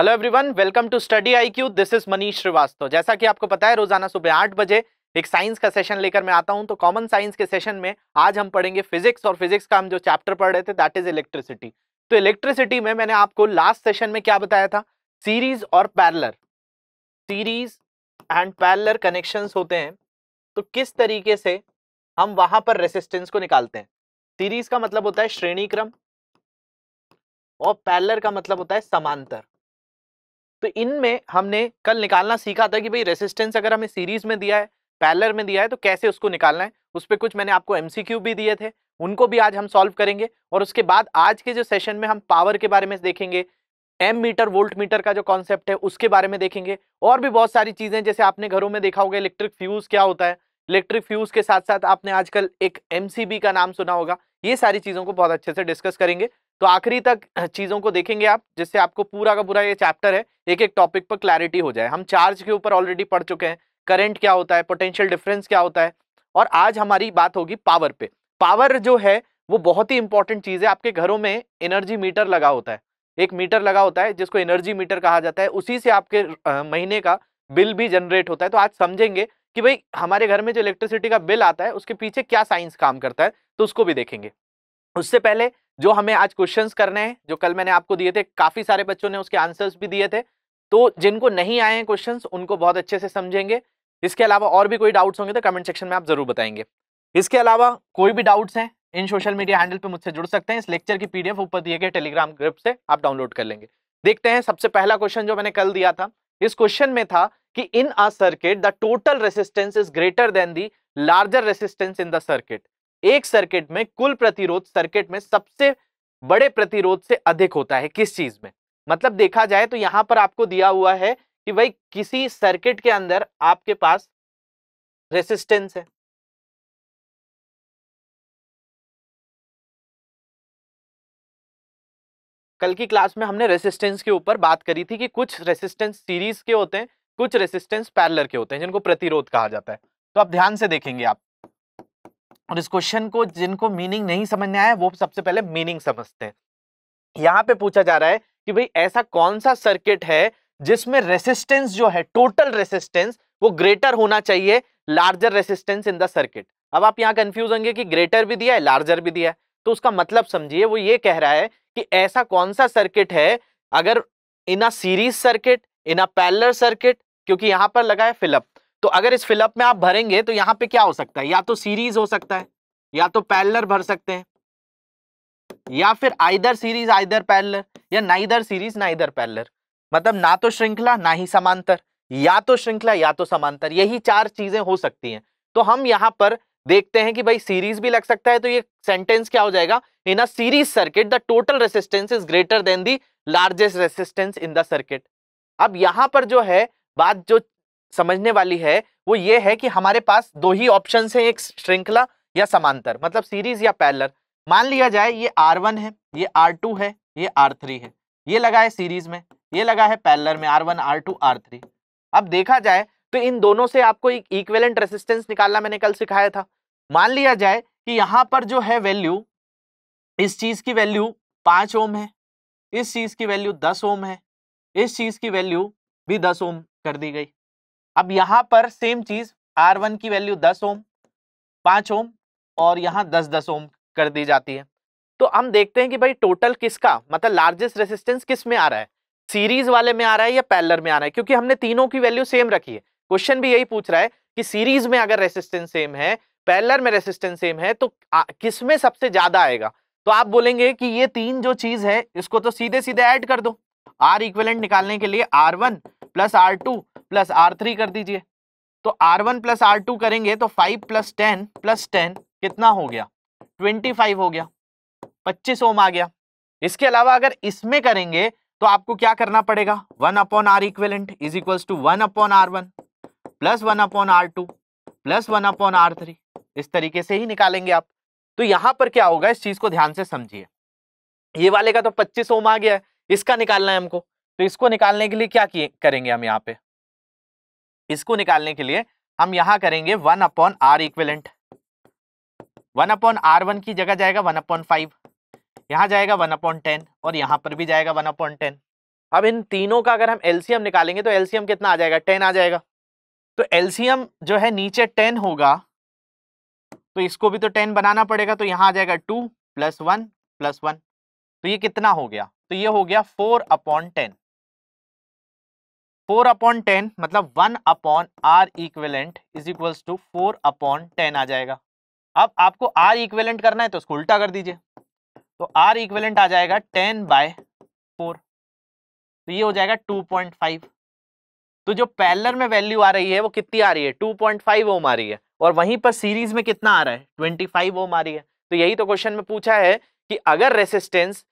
Hello everyone welcome to Study IQ this is Manish Shrivastava जैसा कि आपको पता है रोजाना सुबह आठ बजे एक साइंस का सेशन लेकर मैं आता हूं तो कॉमन साइंस के सेशन में आज हम पढ़ेंगे फिजिक्स और फिजिक्स का हम जो चैप्टर पढ़ रहे थे दैट इज इलेक्ट्रिसिटी तो इलेक्ट्रिसिटी में मैंने आपको लास्ट सेशन में क्या बताया था सीरीज और parallel series and parallel connection होते हैं तो किस तरीके से हम वहां पर रेसिस्टेंस को निकालते हैं सीरीज का मतलब होता है श्रेणी क्रम और पैरलर का मतलब होता है समांतर तो इनमें हमने कल निकालना सीखा था कि भाई रेसिस्टेंस अगर हमें सीरीज में दिया है पैलर में दिया है तो कैसे उसको निकालना है उस पर कुछ मैंने आपको एमसीक्यू भी दिए थे उनको भी आज हम सॉल्व करेंगे और उसके बाद आज के जो सेशन में हम पावर के बारे में देखेंगे एम मीटर वोल्ट मीटर का जो कॉन्सेप्ट है उसके बारे में देखेंगे और भी बहुत सारी चीज़ें जैसे आपने घरों में देखा होगा इलेक्ट्रिक फ्यूज़ क्या होता है इलेक्ट्रिक फ्यूज़ के साथ साथ आपने आजकल एक एम का नाम सुना होगा ये सारी चीज़ों को बहुत अच्छे से डिस्कस करेंगे तो आखिरी तक चीज़ों को देखेंगे आप जिससे आपको पूरा का पूरा ये चैप्टर है एक एक टॉपिक पर क्लैरिटी हो जाए हम चार्ज के ऊपर ऑलरेडी पढ़ चुके हैं करंट क्या होता है पोटेंशियल डिफरेंस क्या होता है और आज हमारी बात होगी पावर पे पावर जो है वो बहुत ही इंपॉर्टेंट चीज़ है आपके घरों में एनर्जी मीटर लगा होता है एक मीटर लगा होता है जिसको एनर्जी मीटर कहा जाता है उसी से आपके महीने का बिल भी जनरेट होता है तो आज समझेंगे कि भाई हमारे घर में जो इलेक्ट्रिसिटी का बिल आता है उसके पीछे क्या साइंस काम करता है तो उसको भी देखेंगे उससे पहले जो हमें आज क्वेश्चंस करने हैं जो कल मैंने आपको दिए थे काफ़ी सारे बच्चों ने उसके आंसर्स भी दिए थे तो जिनको नहीं आए हैं क्वेश्चंस उनको बहुत अच्छे से समझेंगे इसके अलावा और भी कोई डाउट्स होंगे तो कमेंट सेक्शन में आप ज़रूर बताएंगे इसके अलावा कोई भी डाउट्स हैं इन सोशल मीडिया हैंडल पे मुझसे जुड़ सकते हैं इस लेक्चर की पीडीएफ ऊपर दिए गए टेलीग्राम ग्रुप से आप डाउनलोड कर लेंगे देखते हैं सबसे पहला क्वेश्चन जो मैंने कल दिया था इस क्वेश्चन में था कि in a circuit the total resistance is greater than the larger resistance in the circuit एक सर्किट में कुल प्रतिरोध सर्किट में सबसे बड़े प्रतिरोध से अधिक होता है किस चीज में मतलब देखा जाए तो यहां पर आपको दिया हुआ है कि भाई किसी सर्किट के अंदर आपके पास रेसिस्टेंस है कल की क्लास में हमने रेसिस्टेंस के ऊपर बात करी थी कि कुछ रेसिस्टेंस सीरीज के होते हैं कुछ रेसिस्टेंस पैरलर के होते हैं जिनको प्रतिरोध कहा जाता है तो आप ध्यान से देखेंगे आप और इस क्वेश्चन को जिनको मीनिंग नहीं समझ में आया वो सबसे पहले मीनिंग समझते हैं यहाँ पे पूछा जा रहा है कि भाई ऐसा कौन सा सर्किट है जिसमें रेसिस्टेंस जो है टोटल रेसिस्टेंस वो ग्रेटर होना चाहिए larger resistance in the circuit अब आप यहाँ कंफ्यूज होंगे कि ग्रेटर भी दिया है लार्जर भी दिया है तो उसका मतलब समझिए वो ये कह रहा है कि ऐसा कौन सा सर्किट है अगर in a series circuit in a parallel circuit क्योंकि यहाँ पर लगा है फिलअप तो अगर इस फिलअप में आप भरेंगे तो यहाँ पे क्या हो सकता है या तो सीरीज हो सकता है या तो पैलर भर सकते हैं या फिर आइदर सीरीज आइदर पैलर या इधर सीरीज इधर पैलर मतलब ना तो श्रृंखला ना ही समांतर या तो श्रृंखला या तो समांतर यही चार चीजें हो सकती हैं तो हम यहां पर देखते हैं कि भाई सीरीज भी लग सकता है तो ये सेंटेंस क्या हो जाएगा in a series circuit the total resistance is greater than the largest resistance in the circuit अब यहां पर जो है बात जो समझने वाली है वो ये है कि हमारे पास दो ही ऑप्शन हैं एक श्रृंखला या समांतर मतलब सीरीज या पैलर मान लिया जाए ये आर वन है ये आर टू है ये आर थ्री है ये लगा है सीरीज में ये लगा है पैलर में R R one two R three अब देखा जाए तो इन दोनों से आपको एक इक्वेलेंट रेसिस्टेंस निकालना मैंने कल सिखाया था मान लिया जाए कि यहाँ पर जो है वैल्यू इस चीज़ की वैल्यू पांच ओम है इस चीज़ की वैल्यू दस ओम है इस चीज़ की वैल्यू भी दस ओम कर दी गई अब यहां पर सेम चीज आर वन की वैल्यू दस ओम पांच ओम और यहाँ दस दस ओम कर दी जाती है तो हम देखते हैं कि भाई टोटल किसका मतलब लार्जेस्ट रेसिस्टेंस किस में आ रहा है सीरीज वाले में आ रहा है या पैलर में आ रहा है क्योंकि हमने तीनों की वैल्यू सेम रखी है क्वेश्चन भी यही पूछ रहा है कि सीरीज में अगर रेसिस्टेंस सेम है पैलर में रेसिस्टेंस सेम है तो किस में सबसे ज्यादा आएगा तो आप बोलेंगे कि ये तीन जो चीज है इसको तो सीधे सीधे ऐड कर दो आर इक्वेलेंट निकालने के लिए R one plus R two plus R three कर दीजिए तो R one plus R two करेंगे तो five plus ten plus ten कितना हो गया ट्वेंटी फाइव हो गया पच्चीस ओम आ गया इसके अलावा अगर इसमें करेंगे तो आपको क्या करना पड़ेगा one upon R equivalent is equal to one upon R one plus one upon R two plus one upon R three इस तरीके से ही निकालेंगे आप तो यहां पर क्या होगा इस चीज को ध्यान से समझिए ये वाले का तो 25 ओम आ गया है इसका निकालना है हमको तो इसको निकालने के लिए क्या करेंगे हम यहाँ पे इसको निकालने के लिए हम यहाँ करेंगे one upon R equivalent one upon R one की जगह जाएगा वन अपॉन फाइव यहाँ जाएगा वन अपॉन टेन और यहाँ पर भी जाएगा वन अपॉन टेन अब इन तीनों का अगर हम एलसीएम निकालेंगे तो एलसीएम कितना आ जाएगा टेन आ जाएगा तो एलसीएम जो है नीचे टेन होगा तो इसको भी तो टेन बनाना पड़ेगा तो यहाँ आ जाएगा two plus one plus one तो ये कितना हो गया तो ये हो गया four upon ten four upon ten मतलब one upon R equivalent is equals to four upon ten आ जाएगा अब आपको आर इक्वेलेंट करना है तो उसको उल्टा कर दीजिए तो आर इक्वेलेंट आ जाएगा टेन बाय फोर तो ये हो जाएगा टू पॉइंट फाइव तो जो पैलर में वैल्यू आ रही है वो कितनी आ रही है टू पॉइंट फाइव ओम आ रही है और वहीं पर सीरीज में कितना आ रहा है ट्वेंटी फाइव ओम आ रही है तो यही तो क्वेश्चन में पूछा है कि अगर रेसिस्टेंस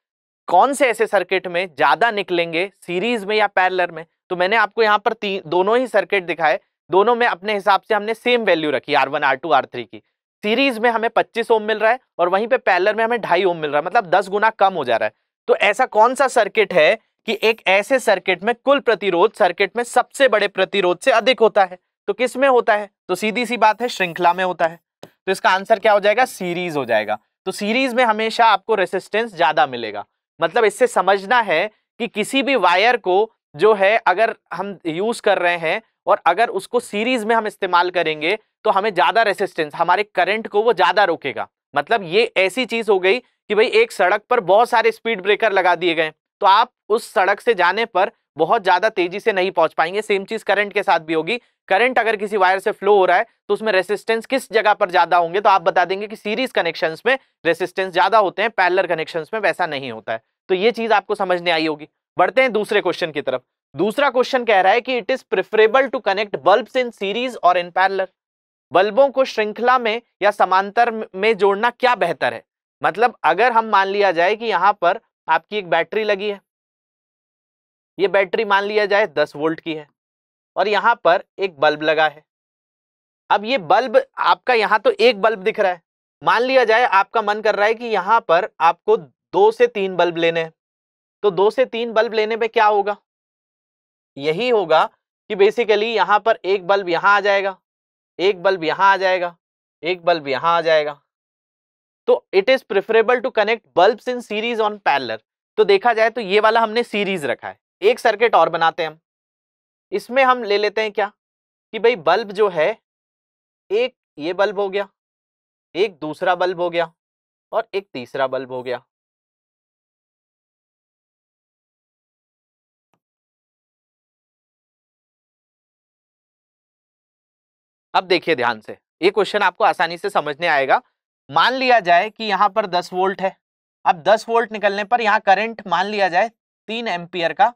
कौन से ऐसे सर्किट में ज़्यादा निकलेंगे सीरीज में या पैरलर में तो मैंने आपको यहाँ पर दोनों ही सर्किट दिखाए दोनों में अपने हिसाब से हमने सेम वैल्यू रखी आर वन आर की सीरीज में हमें पच्चीस ओम मिल रहा है और वहीं पर पैलर में हमें ढाई ओम मिल रहा है मतलब दस गुना कम हो जा रहा है तो ऐसा कौन सा सर्किट है कि एक ऐसे सर्किट में कुल प्रतिरोध सर्किट में सबसे बड़े प्रतिरोध से अधिक होता है तो किस में होता है तो सीधी सी बात है श्रृंखला में होता है तो इसका आंसर क्या हो जाएगा सीरीज हो जाएगा तो सीरीज में हमेशा आपको रेसिस्टेंस ज्यादा मिलेगा मतलब इससे समझना है कि किसी भी वायर को जो है अगर हम यूज़ कर रहे हैं और अगर उसको सीरीज में हम इस्तेमाल करेंगे तो हमें ज़्यादा रेसिस्टेंस हमारे करंट को वो ज़्यादा रोकेगा मतलब ये ऐसी चीज़ हो गई कि भाई एक सड़क पर बहुत सारे स्पीड ब्रेकर लगा दिए गए तो आप उस सड़क से जाने पर बहुत ज्यादा तेजी से नहीं पहुंच पाएंगे सेम चीज करंट के साथ भी होगी करंट अगर किसी वायर से फ्लो हो रहा है तो उसमें रेसिस्टेंस किस जगह पर ज्यादा होंगे तो आप बता देंगे कि सीरीज कनेक्शन में रेसिस्टेंस ज्यादा होते हैं पैलर कनेक्शन में वैसा नहीं होता है तो ये चीज आपको समझने आई होगी बढ़ते हैं दूसरे क्वेश्चन की तरफ दूसरा क्वेश्चन कह रहा है कि it is preferable to connect bulb in series और इन पैरलर बल्बों को श्रृंखला में या समांतर में जोड़ना क्या बेहतर है मतलब अगर हम मान लिया जाए कि यहां पर आपकी एक बैटरी लगी है ये बैटरी मान लिया जाए दस वोल्ट की है और यहाँ पर एक बल्ब लगा है अब ये बल्ब आपका यहाँ तो एक बल्ब दिख रहा है मान लिया जाए आपका मन कर रहा है कि यहाँ पर आपको दो से तीन बल्ब लेने हैं तो दो से तीन बल्ब लेने में क्या होगा यही होगा कि बेसिकली यहाँ पर एक बल्ब यहाँ आ जाएगा एक बल्ब यहाँ आ जाएगा एक बल्ब यहाँ आ जाएगा तो it is preferable to connect bulb in series on parallel तो देखा जाए तो ये वाला हमने सीरीज रखा है एक सर्किट और बनाते हैं हम इसमें हम ले लेते हैं क्या कि भाई बल्ब जो है एक ये बल्ब हो गया एक दूसरा बल्ब हो गया और एक तीसरा बल्ब हो गया अब देखिए ध्यान से ये क्वेश्चन आपको आसानी से समझने आएगा मान लिया जाए कि यहां पर 10 वोल्ट है अब 10 वोल्ट निकलने पर यहां करंट मान लिया जाए तीन एम्पियर का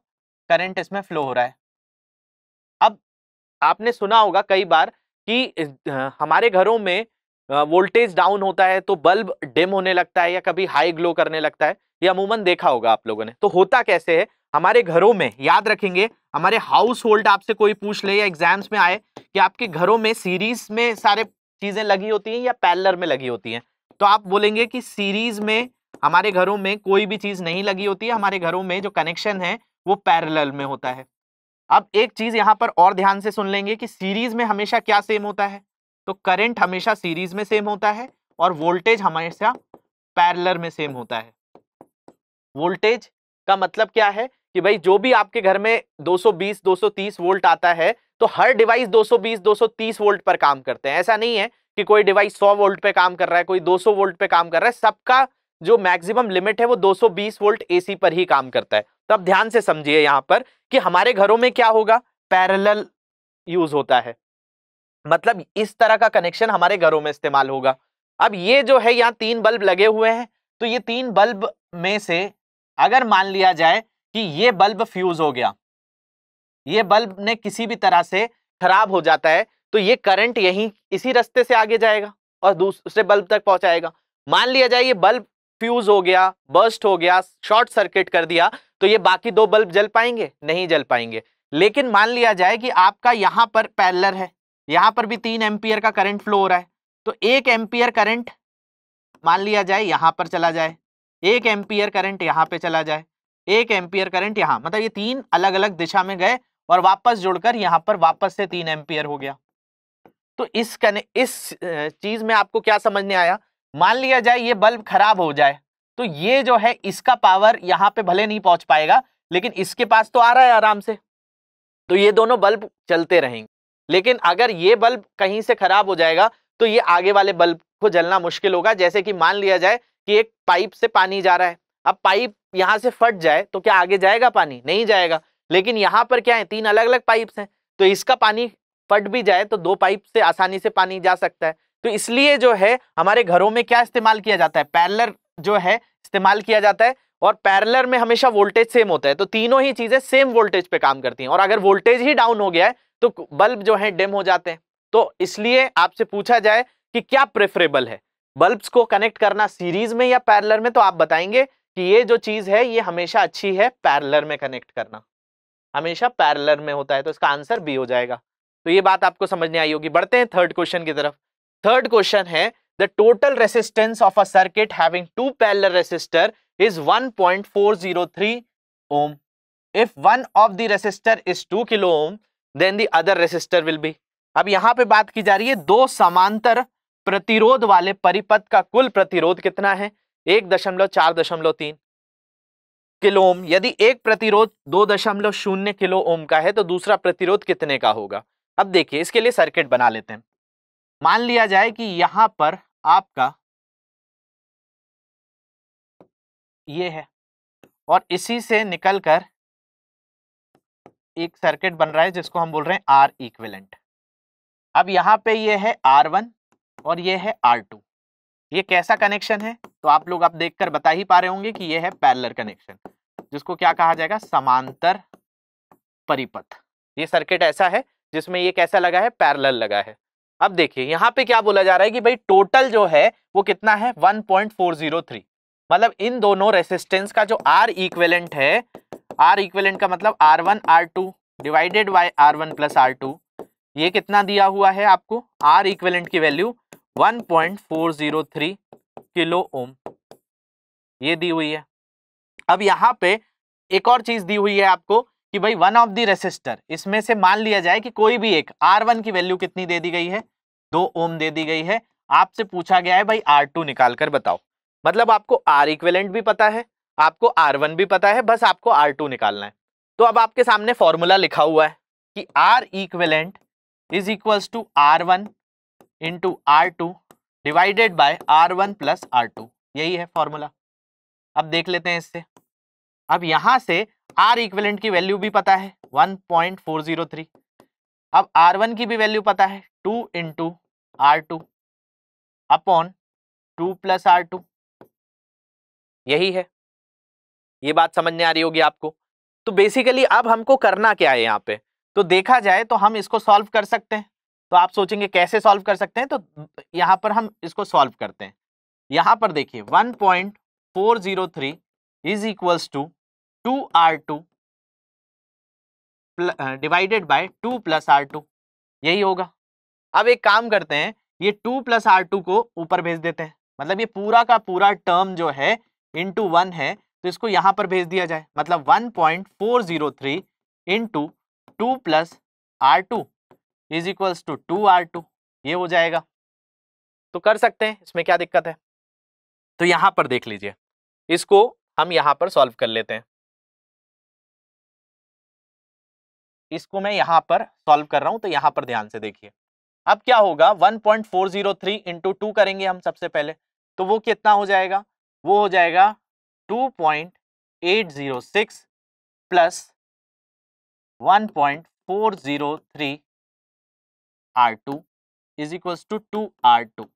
करंट इसमें फ्लो हो रहा है अब आपने सुना होगा कई बार कि हमारे घरों में वोल्टेज डाउन होता है तो बल्ब डिम होने लगता है या कभी हाई ग्लो करने लगता है ये अमूमन देखा होगा आप लोगों ने तो होता कैसे है हमारे घरों में याद रखेंगे हमारे हाउस होल्ड आपसे कोई पूछ ले या एग्जाम्स में आए कि आपके घरों में सीरीज में सारे चीजें लगी होती हैं या पैलर में लगी होती हैं तो आप बोलेंगे कि सीरीज में हमारे घरों में कोई भी चीज नहीं लगी होती है हमारे घरों में जो कनेक्शन है वो पैरेलल में होता है अब एक चीज यहाँ पर और ध्यान से सुन लेंगे कि सीरीज में हमेशा क्या सेम होता है तो करंट हमेशा सीरीज में सेम होता है और वोल्टेज हमेशा पैरलर में सेम होता है वोल्टेज का मतलब क्या है कि भाई जो भी आपके घर में 220 230 वोल्ट आता है तो हर डिवाइस 220 230 वोल्ट पर काम करते हैं ऐसा नहीं है कि कोई डिवाइस 100 वोल्ट पे काम कर रहा है कोई 200 वोल्ट पे काम कर रहा है सबका जो मैक्सिमम लिमिट है वो 220 वोल्ट एसी पर ही काम करता है तो आप ध्यान से समझिए यहां पर कि हमारे घरों में क्या होगा पैरेलल यूज होता है मतलब इस तरह का कनेक्शन हमारे घरों में इस्तेमाल होगा अब ये जो है यहाँ तीन बल्ब लगे हुए हैं तो ये तीन बल्ब में से अगर मान लिया जाए कि ये बल्ब फ्यूज हो गया ये बल्ब ने किसी भी तरह से खराब हो जाता है तो ये करंट यही इसी रास्ते से आगे जाएगा और दूसरे बल्ब तक पहुंचाएगा मान लिया जाए ये बल्ब फ्यूज हो गया बर्स्ट हो गया शॉर्ट सर्किट कर दिया तो ये बाकी दो बल्ब जल पाएंगे नहीं जल पाएंगे लेकिन मान लिया जाए कि आपका यहाँ पर पैलर है यहाँ पर भी तीन एम्पियर का करंट फ्लो हो रहा है तो एक एम्पियर करंट मान लिया जाए यहाँ पर चला जाए एक एम्पियर करंट यहाँ पे चला जाए एक एम्पियर करंट यहाँ मतलब ये तीन अलग अलग दिशा में गए और वापस जुड़कर यहाँ पर वापस से तीन एम्पियर हो गया तो इस कने इस चीज में आपको क्या समझने आया मान लिया जाए ये बल्ब खराब हो जाए तो ये जो है इसका पावर यहाँ पे भले नहीं पहुंच पाएगा लेकिन इसके पास तो आ रहा है आराम से तो ये दोनों बल्ब चलते रहेंगे लेकिन अगर ये बल्ब कहीं से खराब हो जाएगा तो ये आगे वाले बल्ब को जलना मुश्किल होगा जैसे कि मान लिया जाए कि एक पाइप से पानी जा रहा है अब पाइप यहाँ से फट जाए तो क्या आगे जाएगा पानी नहीं जाएगा लेकिन यहाँ पर क्या है तीन अलग अलग पाइप्स हैं तो इसका पानी फट भी जाए तो दो पाइप से आसानी से पानी जा सकता है तो इसलिए जो है हमारे घरों में क्या इस्तेमाल किया जाता है पैरलर जो है इस्तेमाल किया जाता है और पैरलर में हमेशा वोल्टेज सेम होता है तो तीनों ही चीजें सेम वोल्टेज पे काम करती हैं और अगर वोल्टेज ही डाउन हो गया है तो बल्ब जो है डिम हो जाते हैं तो इसलिए आपसे पूछा जाए कि क्या प्रेफरेबल है बल्ब्स को कनेक्ट करना सीरीज में या पैरलर में तो आप बताएंगे कि ये जो चीज है ये हमेशा अच्छी है पैरलर में कनेक्ट करना हमेशा पैरलर में होता है तो इसका आंसर बी हो जाएगा तो ये बात आपको समझने आई होगी बढ़ते हैं थर्ड क्वेश्चन की तरफ थर्ड क्वेश्चन है the total resistance of a circuit having two parallel resistor is 1.403 ohm if one of the resistor is 2 kilo ohm then the other resistor will be अब यहां पे बात की जा रही है दो समांतर प्रतिरोध वाले परिपथ का कुल प्रतिरोध कितना है एक दशमलव चार दशमलव तीन किलो ओम यदि एक प्रतिरोध दो दशमलव शून्य किलो ओम का है तो दूसरा प्रतिरोध कितने का होगा अब देखिए इसके लिए सर्किट बना लेते हैं मान लिया जाए कि यहां पर आपका ये है और इसी से निकलकर एक सर्किट बन रहा है जिसको हम बोल रहे हैं आर इक्विलेंट अब यहां पे ये है आर वन और ये है आर टू ये कैसा कनेक्शन है तो आप लोग आप देखकर बता ही पा रहे होंगे कि ये है पैरेलल कनेक्शन जिसको क्या कहा जाएगा समांतर परिपथ ये सर्किट ऐसा है जिसमें ये कैसा लगा है पैरेलल लगा है अब देखिए यहाँ पे क्या बोला जा रहा है कि भाई टोटल जो है वो कितना है 1.403 मतलब इन दोनों रेसिस्टेंस का जो R इक्वेलेंट है R इक्वेलेंट का मतलब R1 R2 divided by R1 plus are ये कितना दिया हुआ है आपको R इक्वेलेंट की वैल्यू 1.403 किलो ओम ये दी हुई है अब यहाँ पे एक और चीज दी हुई है आपको कि भाई वन ऑफ द रेसिस्टर इसमें से मान लिया जाए कि कोई भी एक R1 की वैल्यू कितनी दे दी गई है दो ओम दे दी गई है आपसे पूछा गया है भाई आर टू निकाल कर बताओ मतलब आपको आर इक्वेलेंट भी पता है आपको आर वन भी पता है बस आपको आर टू निकालना है तो अब आपके सामने फॉर्मूला लिखा हुआ है कि R equivalent is equal to R one into R two divided by R one plus R two यही है फॉर्मूला अब देख लेते हैं इससे अब यहां से आर इक्वेलेंट की वैल्यू भी पता है थ्री अब आर वन की भी वैल्यू पता है two into R two upon two plus R two यही है ये बात समझ में आ रही होगी आपको तो बेसिकली अब हमको करना क्या है यहाँ पे तो देखा जाए तो हम इसको सॉल्व कर सकते हैं तो आप सोचेंगे कैसे सॉल्व कर सकते हैं तो यहाँ पर हम इसको सॉल्व करते हैं यहाँ पर देखिए 1.403 point four zero three is equals to two R two divided by two plus R two यही होगा अब एक काम करते हैं ये टू प्लस आर टू को ऊपर भेज देते हैं मतलब ये पूरा का पूरा टर्म जो है इन टू वन है तो इसको यहाँ पर भेज दिया जाए मतलब one point four zero three into two plus R two is equals to two R two ये हो जाएगा तो कर सकते हैं इसमें क्या दिक्कत है तो यहाँ पर देख लीजिए इसको हम यहाँ पर सॉल्व कर लेते हैं इसको मैं यहाँ पर सॉल्व कर रहा हूँ तो यहाँ पर ध्यान से देखिए अब क्या होगा 1.403 इंटू टू करेंगे हम सबसे पहले तो वो कितना हो जाएगा वो हो जाएगा 2.806 plus 1.403 R2 is equals to two R two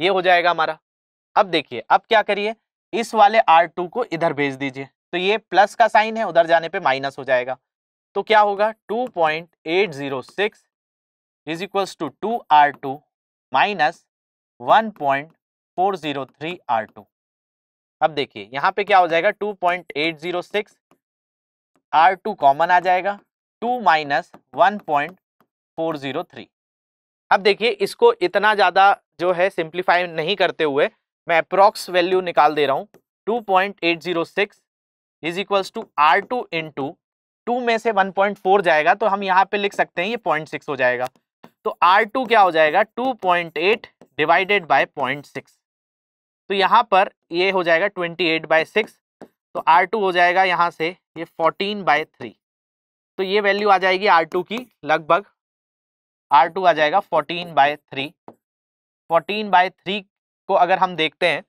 ये हो जाएगा हमारा अब देखिए अब क्या करिए इस वाले आर टू को इधर भेज दीजिए तो ये प्लस का साइन है उधर जाने पे माइनस हो जाएगा तो क्या होगा 2.806 is equals to two minus 1.403 R2 अब देखिए यहाँ पे क्या हो जाएगा 2.806 टू कॉमन आ जाएगा 2 माइनस थ्री अब देखिए इसको इतना ज़्यादा जो है सिंप्लीफाई नहीं करते हुए मैं अप्रॉक्स वैल्यू निकाल दे रहा हूँ 2.806 point eight zero six is equals to R two into two में से 1.4 जाएगा तो हम यहाँ पे लिख सकते हैं ये 0.6 हो जाएगा तो R2 क्या हो जाएगा 2.8 डिवाइडेड बाई पॉइंट तो यहाँ पर ये हो जाएगा 28 बाई सिक्स तो R2 हो जाएगा यहाँ से ये 14 बाय थ्री तो ये वैल्यू आ जाएगी R2 की लगभग R2 आ जाएगा 14 by three fourteen by three को अगर हम देखते हैं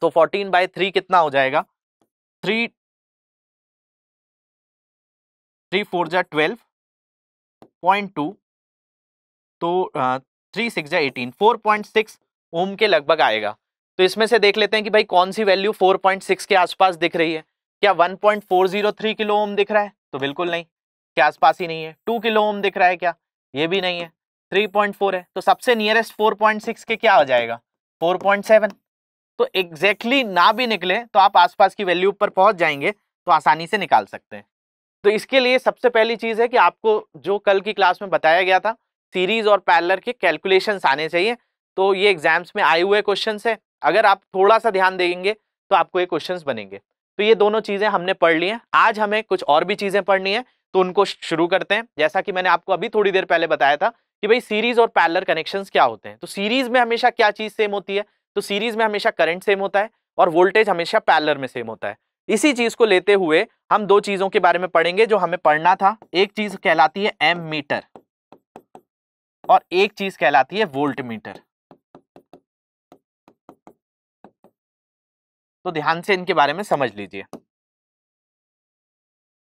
तो 14 बाई थ्री कितना हो जाएगा थ्री थ्री फोर जै ट्वेल्व पॉइंट टू तो थ्री सिक्स या eighteen four point six ohm के लगभग आएगा तो इसमें से देख लेते हैं कि भाई कौन सी वैल्यू 4.6 के आसपास दिख रही है क्या 1.403 किलो ओम दिख रहा है तो बिल्कुल नहीं के आसपास ही नहीं है 2 किलो ओम दिख रहा है क्या ये भी नहीं है 3.4 है तो सबसे नियरेस्ट 4.6 के क्या हो जाएगा 4.7 तो एग्जैक्टली exactly ना भी निकले तो आप आसपास की वैल्यू पर पहुंच जाएंगे तो आसानी से निकाल सकते हैं तो इसके लिए सबसे पहली चीज़ है कि आपको जो कल की क्लास में बताया गया था सीरीज और पैरलर के कैलकुलेशंस आने चाहिए तो ये एग्जाम्स में आए हुए क्वेश्चन हैं अगर आप थोड़ा सा ध्यान देंगे तो आपको ये क्वेश्चन बनेंगे तो ये दोनों चीज़ें हमने पढ़ ली हैं आज हमें कुछ और भी चीज़ें पढ़नी है तो उनको शुरू करते हैं जैसा कि मैंने आपको अभी थोड़ी देर पहले बताया था कि भाई सीरीज और पैरलर कनेक्शन क्या होते हैं तो सीरीज में हमेशा क्या चीज़ सेम होती है तो सीरीज में हमेशा करंट सेम होता है और वोल्टेज हमेशा पैरलर में सेम होता है इसी चीज को लेते हुए हम दो चीजों के बारे में पढ़ेंगे जो हमें पढ़ना था एक चीज कहलाती है एम मीटर और एक चीज कहलाती है वोल्ट मीटर तो ध्यान से इनके बारे में समझ लीजिए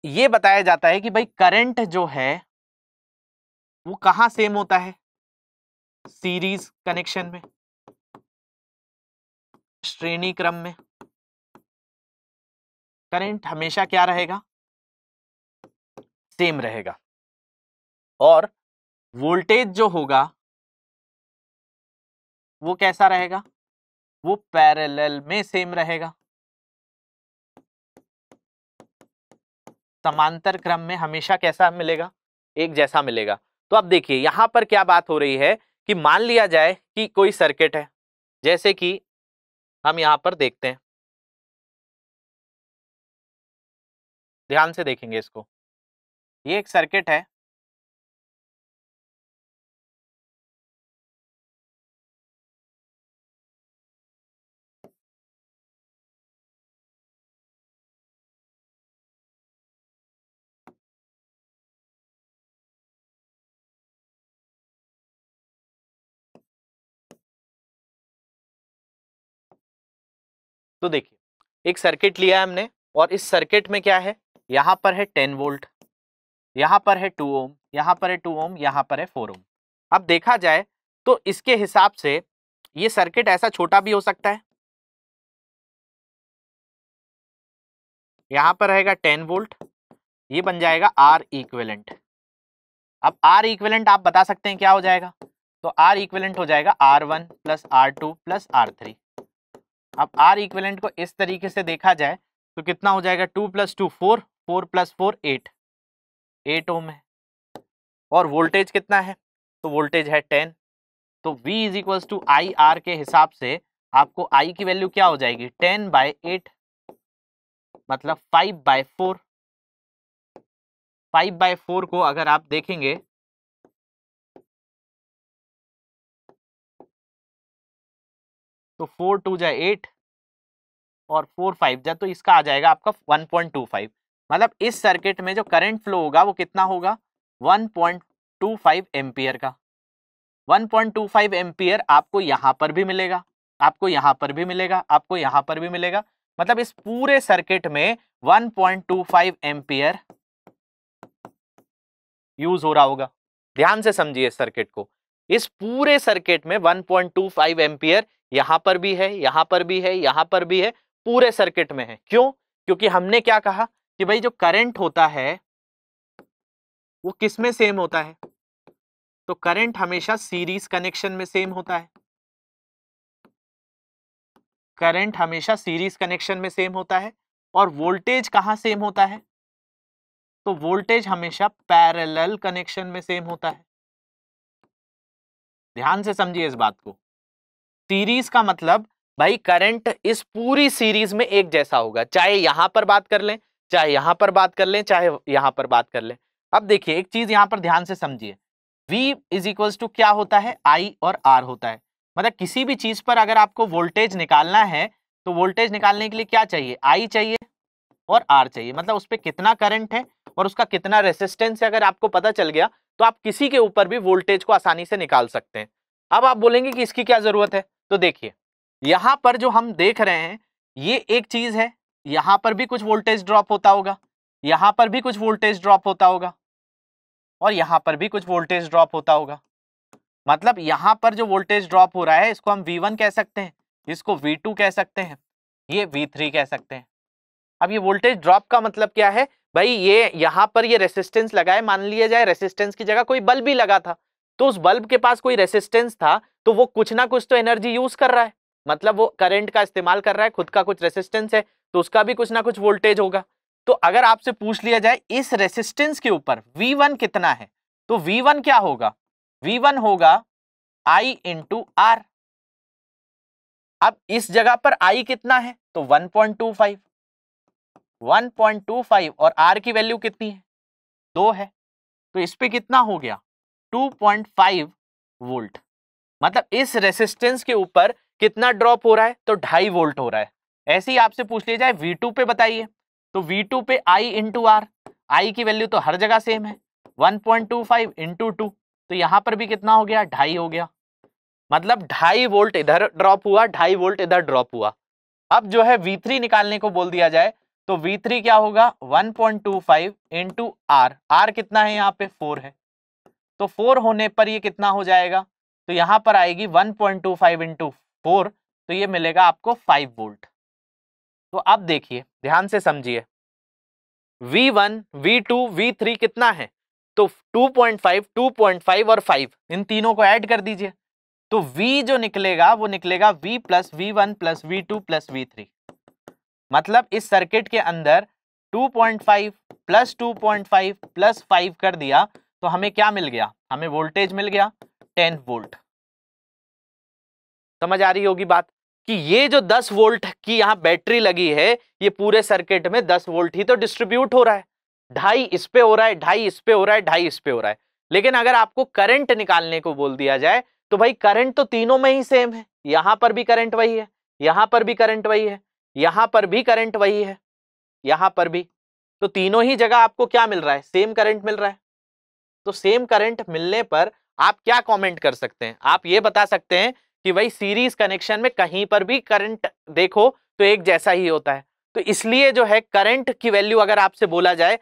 ये बताया जाता है कि भाई करंट जो है वो कहां सेम होता है सीरीज कनेक्शन में श्रेणी क्रम में करंट हमेशा क्या रहेगा सेम रहेगा और वोल्टेज जो होगा वो कैसा रहेगा वो पैरेलल में सेम रहेगा समांतर क्रम में हमेशा कैसा मिलेगा एक जैसा मिलेगा तो अब देखिए यहां पर क्या बात हो रही है कि मान लिया जाए कि कोई सर्किट है जैसे कि हम यहां पर देखते हैं ध्यान से देखेंगे इसको ये एक सर्किट है तो देखिए एक सर्किट लिया है हमने और इस सर्किट में क्या है यहाँ पर है टेन वोल्ट यहाँ पर है टू ओम यहाँ पर है टू ओम यहाँ पर है फोर ओम अब देखा जाए तो इसके हिसाब से ये सर्किट ऐसा छोटा भी हो सकता है यहाँ पर रहेगा टेन वोल्ट ये बन जाएगा आर इक्वेलेंट अब आर इक्वेलेंट आप बता सकते हैं क्या हो जाएगा तो आर इक्वेलेंट हो जाएगा R one plus R two plus R three अब आर इक्वेलेंट को इस तरीके से देखा जाए तो कितना हो जाएगा two plus two four four plus four eight eight ohm है और वोल्टेज कितना है तो वोल्टेज है टेन तो V is equals to I R के हिसाब से आपको I की वैल्यू क्या हो जाएगी टेन बाय एट मतलब five by four five by four को अगर आप देखेंगे तो फोर टू जाए एट और फोर फाइव जाए तो इसका आ जाएगा आपका वन पॉइंट टू फाइव मतलब इस सर्किट में जो करंट फ्लो होगा वो कितना होगा one point two five ampere का one point two five ampere आपको यहाँ पर भी मिलेगा आपको यहाँ पर भी मिलेगा आपको यहाँ पर भी मिलेगा मतलब इस पूरे सर्किट में one point two five ampere use हो रहा होगा ध्यान से समझिए सर्किट को इस पूरे सर्किट में 1.25 पॉइंट एम्पियर यहां पर भी है यहां पर भी है यहां पर भी है पूरे सर्किट में है क्यों क्योंकि हमने क्या कहा कि भाई जो करंट होता है वो किस में सेम होता है तो करंट हमेशा सीरीज कनेक्शन में सेम होता है करंट हमेशा सीरीज कनेक्शन में सेम होता है और वोल्टेज कहां सेम होता है तो वोल्टेज हमेशा पैरेलल कनेक्शन में सेम होता है ध्यान से समझिए इस बात को सीरीज का मतलब भाई करंट इस पूरी सीरीज में एक जैसा होगा चाहे यहां पर बात कर लें चाहे यहां पर बात कर लें चाहे यहां पर बात कर लें अब देखिए एक चीज यहां पर ध्यान से समझिए v इज इक्वल्स टू क्या होता है i और r होता है मतलब किसी भी चीज पर अगर आपको वोल्टेज निकालना है तो वोल्टेज निकालने के लिए क्या चाहिए आई चाहिए और आर चाहिए मतलब उस पर कितना करंट है और उसका कितना रेसिस्टेंस है अगर आपको पता चल गया तो आप किसी के ऊपर भी वोल्टेज को आसानी से निकाल सकते हैं अब आप बोलेंगे कि इसकी क्या ज़रूरत है तो देखिए यहां पर जो हम देख रहे हैं ये एक चीज़ है यहां पर भी कुछ वोल्टेज ड्रॉप होता होगा यहां पर भी कुछ वोल्टेज ड्रॉप होता होगा और यहां पर भी कुछ वोल्टेज ड्रॉप होता होगा मतलब यहां पर जो वोल्टेज ड्रॉप हो रहा है इसको हम V1 कह सकते हैं इसको V2 कह सकते हैं ये V3 कह सकते हैं अब ये वोल्टेज ड्रॉप का मतलब क्या है भाई ये यहाँ पर ये रेसिस्टेंस लगाए मान लिया जाए रेसिस्टेंस की जगह कोई बल्ब भी लगा था तो उस बल्ब के पास कोई रेसिस्टेंस था तो वो कुछ ना कुछ तो एनर्जी यूज कर रहा है मतलब वो करंट का इस्तेमाल कर रहा है खुद का कुछ रेसिस्टेंस है तो उसका भी कुछ ना कुछ वोल्टेज होगा तो अगर आपसे पूछ लिया जाए इस रेसिस्टेंस के ऊपर वन कितना है तो वन क्या होगा वन होगा आई इंटू आर अब इस जगह पर आई कितना है तो फाइव 1.25 और आर की वैल्यू कितनी है दो है तो इस पर कितना हो गया 2.5 वोल्ट मतलब इस रेसिस्टेंस के ऊपर कितना ड्रॉप हो रहा है तो ढाई वोल्ट हो रहा है ऐसे ही आपसे पूछ लिया जाए V2 पे बताइए तो V2 पे I इंटू आर आई की वैल्यू तो हर जगह सेम है 1.25 पॉइंट इंटू टू तो यहां पर भी कितना हो गया ढाई हो गया मतलब ढाई वोल्ट इधर ड्रॉप हुआ ढाई वोल्ट इधर ड्रॉप हुआ अब जो है V3 निकालने को बोल दिया जाए तो V3 क्या होगा 1.25 point two five into R R कितना है यहाँ पे 4 है तो 4 होने पर ये कितना हो जाएगा तो यहाँ पर आएगी 1.25 point two five into four तो ये मिलेगा आपको 5 वोल्ट तो अब देखिए ध्यान से समझिए V1, V2, V3 कितना है तो 2.5, 2.5 और 5 इन तीनों को ऐड कर दीजिए तो V जो निकलेगा वो निकलेगा V plus V one plus V two plus V three मतलब इस सर्किट के अंदर 2.5 प्लस 2.5 प्लस 5 कर दिया तो हमें क्या मिल गया हमें वोल्टेज मिल गया 10 वोल्ट समझ आ रही होगी बात कि ये जो 10 वोल्ट की यहाँ बैटरी लगी है ये पूरे सर्किट में 10 वोल्ट ही तो डिस्ट्रीब्यूट हो रहा है ढाई इस पे हो रहा है ढाई इस पे हो रहा है ढाई इस पे हो रहा है लेकिन अगर आपको करंट निकालने को बोल दिया जाए तो भाई करंट तो तीनों में ही सेम है यहां पर भी करंट वही है यहां पर भी करंट वही है यहां पर भी करंट वही है यहां पर भी तो तीनों ही जगह आपको क्या मिल रहा है सेम करंट मिल रहा है तो सेम करंट मिलने पर आप क्या कमेंट कर सकते हैं आप ये बता सकते हैं कि भाई सीरीज कनेक्शन में कहीं पर भी करंट देखो तो एक जैसा ही होता है तो इसलिए जो है करंट की वैल्यू अगर आपसे बोला जाए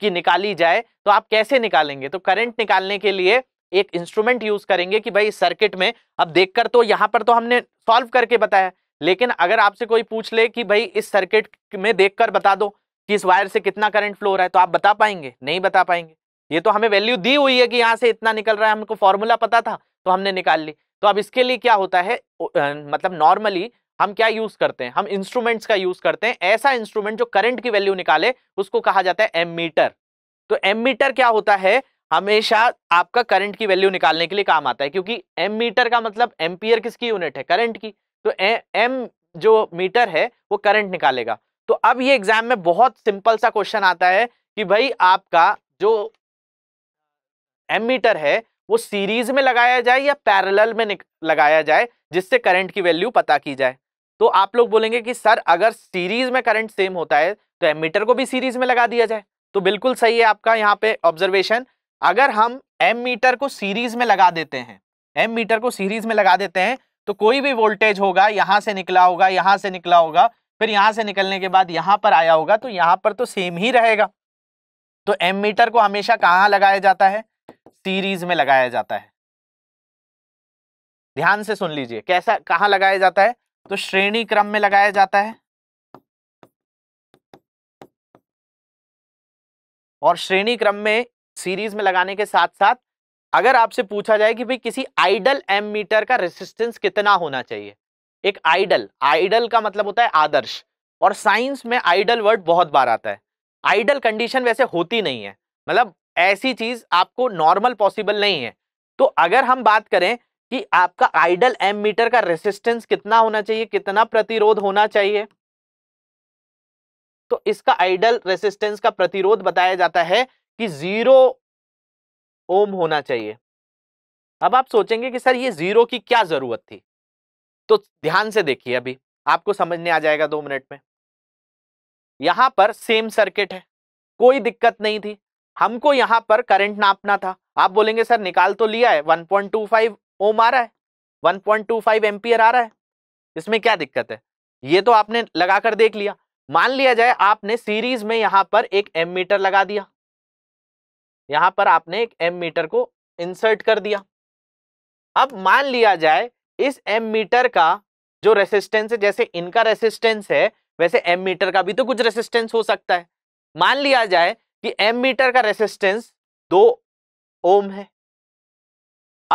कि निकाली जाए तो आप कैसे निकालेंगे तो करंट निकालने के लिए एक इंस्ट्रूमेंट यूज करेंगे कि भाई सर्किट में अब देखकर तो यहां पर तो हमने सॉल्व करके बताया लेकिन अगर आपसे कोई पूछ ले कि भाई इस सर्किट में देखकर बता दो कि इस वायर से कितना करंट फ्लो हो रहा है तो आप बता पाएंगे नहीं बता पाएंगे ये तो हमें वैल्यू दी हुई है कि यहाँ से इतना निकल रहा है हमको फॉर्मूला पता था तो हमने निकाल ली तो अब इसके लिए क्या होता है मतलब नॉर्मली हम क्या यूज करते हैं हम इंस्ट्रूमेंट्स का यूज करते हैं ऐसा इंस्ट्रूमेंट जो करंट की वैल्यू निकाले उसको कहा जाता है एमीटर तो एमीटर क्या होता है हमेशा आपका करंट की वैल्यू निकालने के लिए काम आता है क्योंकि एमीटर का मतलब एम्पियर किसकी यूनिट है करंट की तो एम जो मीटर है वो करंट निकालेगा तो अब ये एग्जाम में बहुत सिंपल सा क्वेश्चन आता है कि भाई आपका जो एम मीटर है वो सीरीज में लगाया जाए या पैरेलल में लगाया जाए जिससे करंट की वैल्यू पता की जाए तो आप लोग बोलेंगे कि सर अगर सीरीज में करंट सेम होता है तो एम मीटर को भी सीरीज में लगा दिया जाए तो बिल्कुल सही है आपका यहाँ पे ऑब्जर्वेशन अगर हम एम मीटर को सीरीज में लगा देते हैं एम मीटर को सीरीज में लगा देते हैं तो कोई भी वोल्टेज होगा यहां से निकला होगा यहां से निकला होगा फिर यहां से निकलने के बाद यहां पर आया होगा तो यहां पर तो सेम ही रहेगा तो एम मीटर को हमेशा कहां लगाया जाता है सीरीज में लगाया जाता है ध्यान से सुन लीजिए कैसा कहां लगाया जाता है तो श्रेणी क्रम में लगाया जाता है और श्रेणी क्रम में सीरीज में लगाने के साथ साथ अगर आपसे पूछा जाए कि भाई किसी आइडल एम मीटर का रेसिस्टेंस कितना होना चाहिए एक आइडल आइडल का मतलब होता है आदर्श और साइंस में आइडल वर्ड बहुत बार आता है आइडल कंडीशन वैसे होती नहीं है मतलब ऐसी चीज आपको नॉर्मल पॉसिबल नहीं है तो अगर हम बात करें कि आपका आइडल एम मीटर का रेसिस्टेंस कितना होना चाहिए कितना प्रतिरोध होना चाहिए तो इसका आइडल रेसिस्टेंस का प्रतिरोध बताया जाता है कि जीरो ओम होना चाहिए अब आप सोचेंगे कि सर ये जीरो की क्या जरूरत थी तो ध्यान से देखिए अभी आपको समझने आ जाएगा दो मिनट में यहां पर सेम सर्किट है कोई दिक्कत नहीं थी हमको यहां पर करंट नापना था आप बोलेंगे सर निकाल तो लिया है 1.25 ओम आ रहा है 1.25 पॉइंट आ रहा है इसमें क्या दिक्कत है ये तो आपने लगाकर देख लिया मान लिया जाए आपने सीरीज में यहां पर एक एम लगा दिया यहां पर आपने एक एम मीटर को इंसर्ट कर दिया अब मान लिया जाए इस एम मीटर का जो रेसिस्टेंस है जैसे इनका रेसिस्टेंस है वैसे एम मीटर का भी तो कुछ रेसिस्टेंस हो सकता है मान लिया जाए कि एम मीटर का रेसिस्टेंस दो ओम है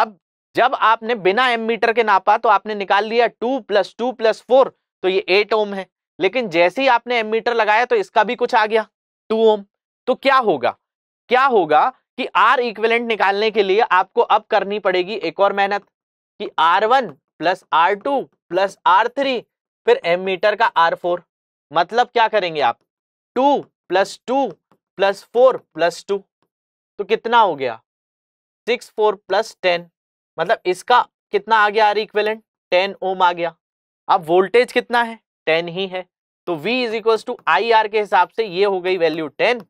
अब जब आपने बिना एम मीटर के नापा तो आपने निकाल लिया two plus two plus four तो ये एट ओम है लेकिन जैसे ही आपने एम मीटर लगाया तो इसका भी कुछ आ गया टू ओम तो क्या होगा क्या होगा कि आर इक्वेलेंट निकालने के लिए आपको अब करनी पड़ेगी एक और मेहनत कि R one plus R two plus R three फिर एम मीटर का आर फोर मतलब क्या करेंगे आप two plus two plus four plus two तो कितना हो गया सिक्स फोर प्लस टेन मतलब इसका कितना आ गया आर इक्वेलेंट टेन ओम आ गया अब वोल्टेज कितना है टेन ही है तो V is equal to I R के हिसाब से ये हो गई वैल्यू टेन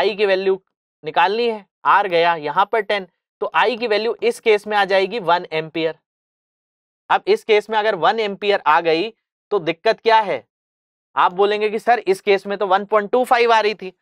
आई की वैल्यू निकालनी है आर गया यहाँ पर टेन तो आई की वैल्यू इस केस में आ जाएगी वन एम्पियर अब इस केस में अगर वन एम्पियर आ गई तो दिक्कत क्या है आप बोलेंगे कि सर इस केस में तो 1.25 आ रही थी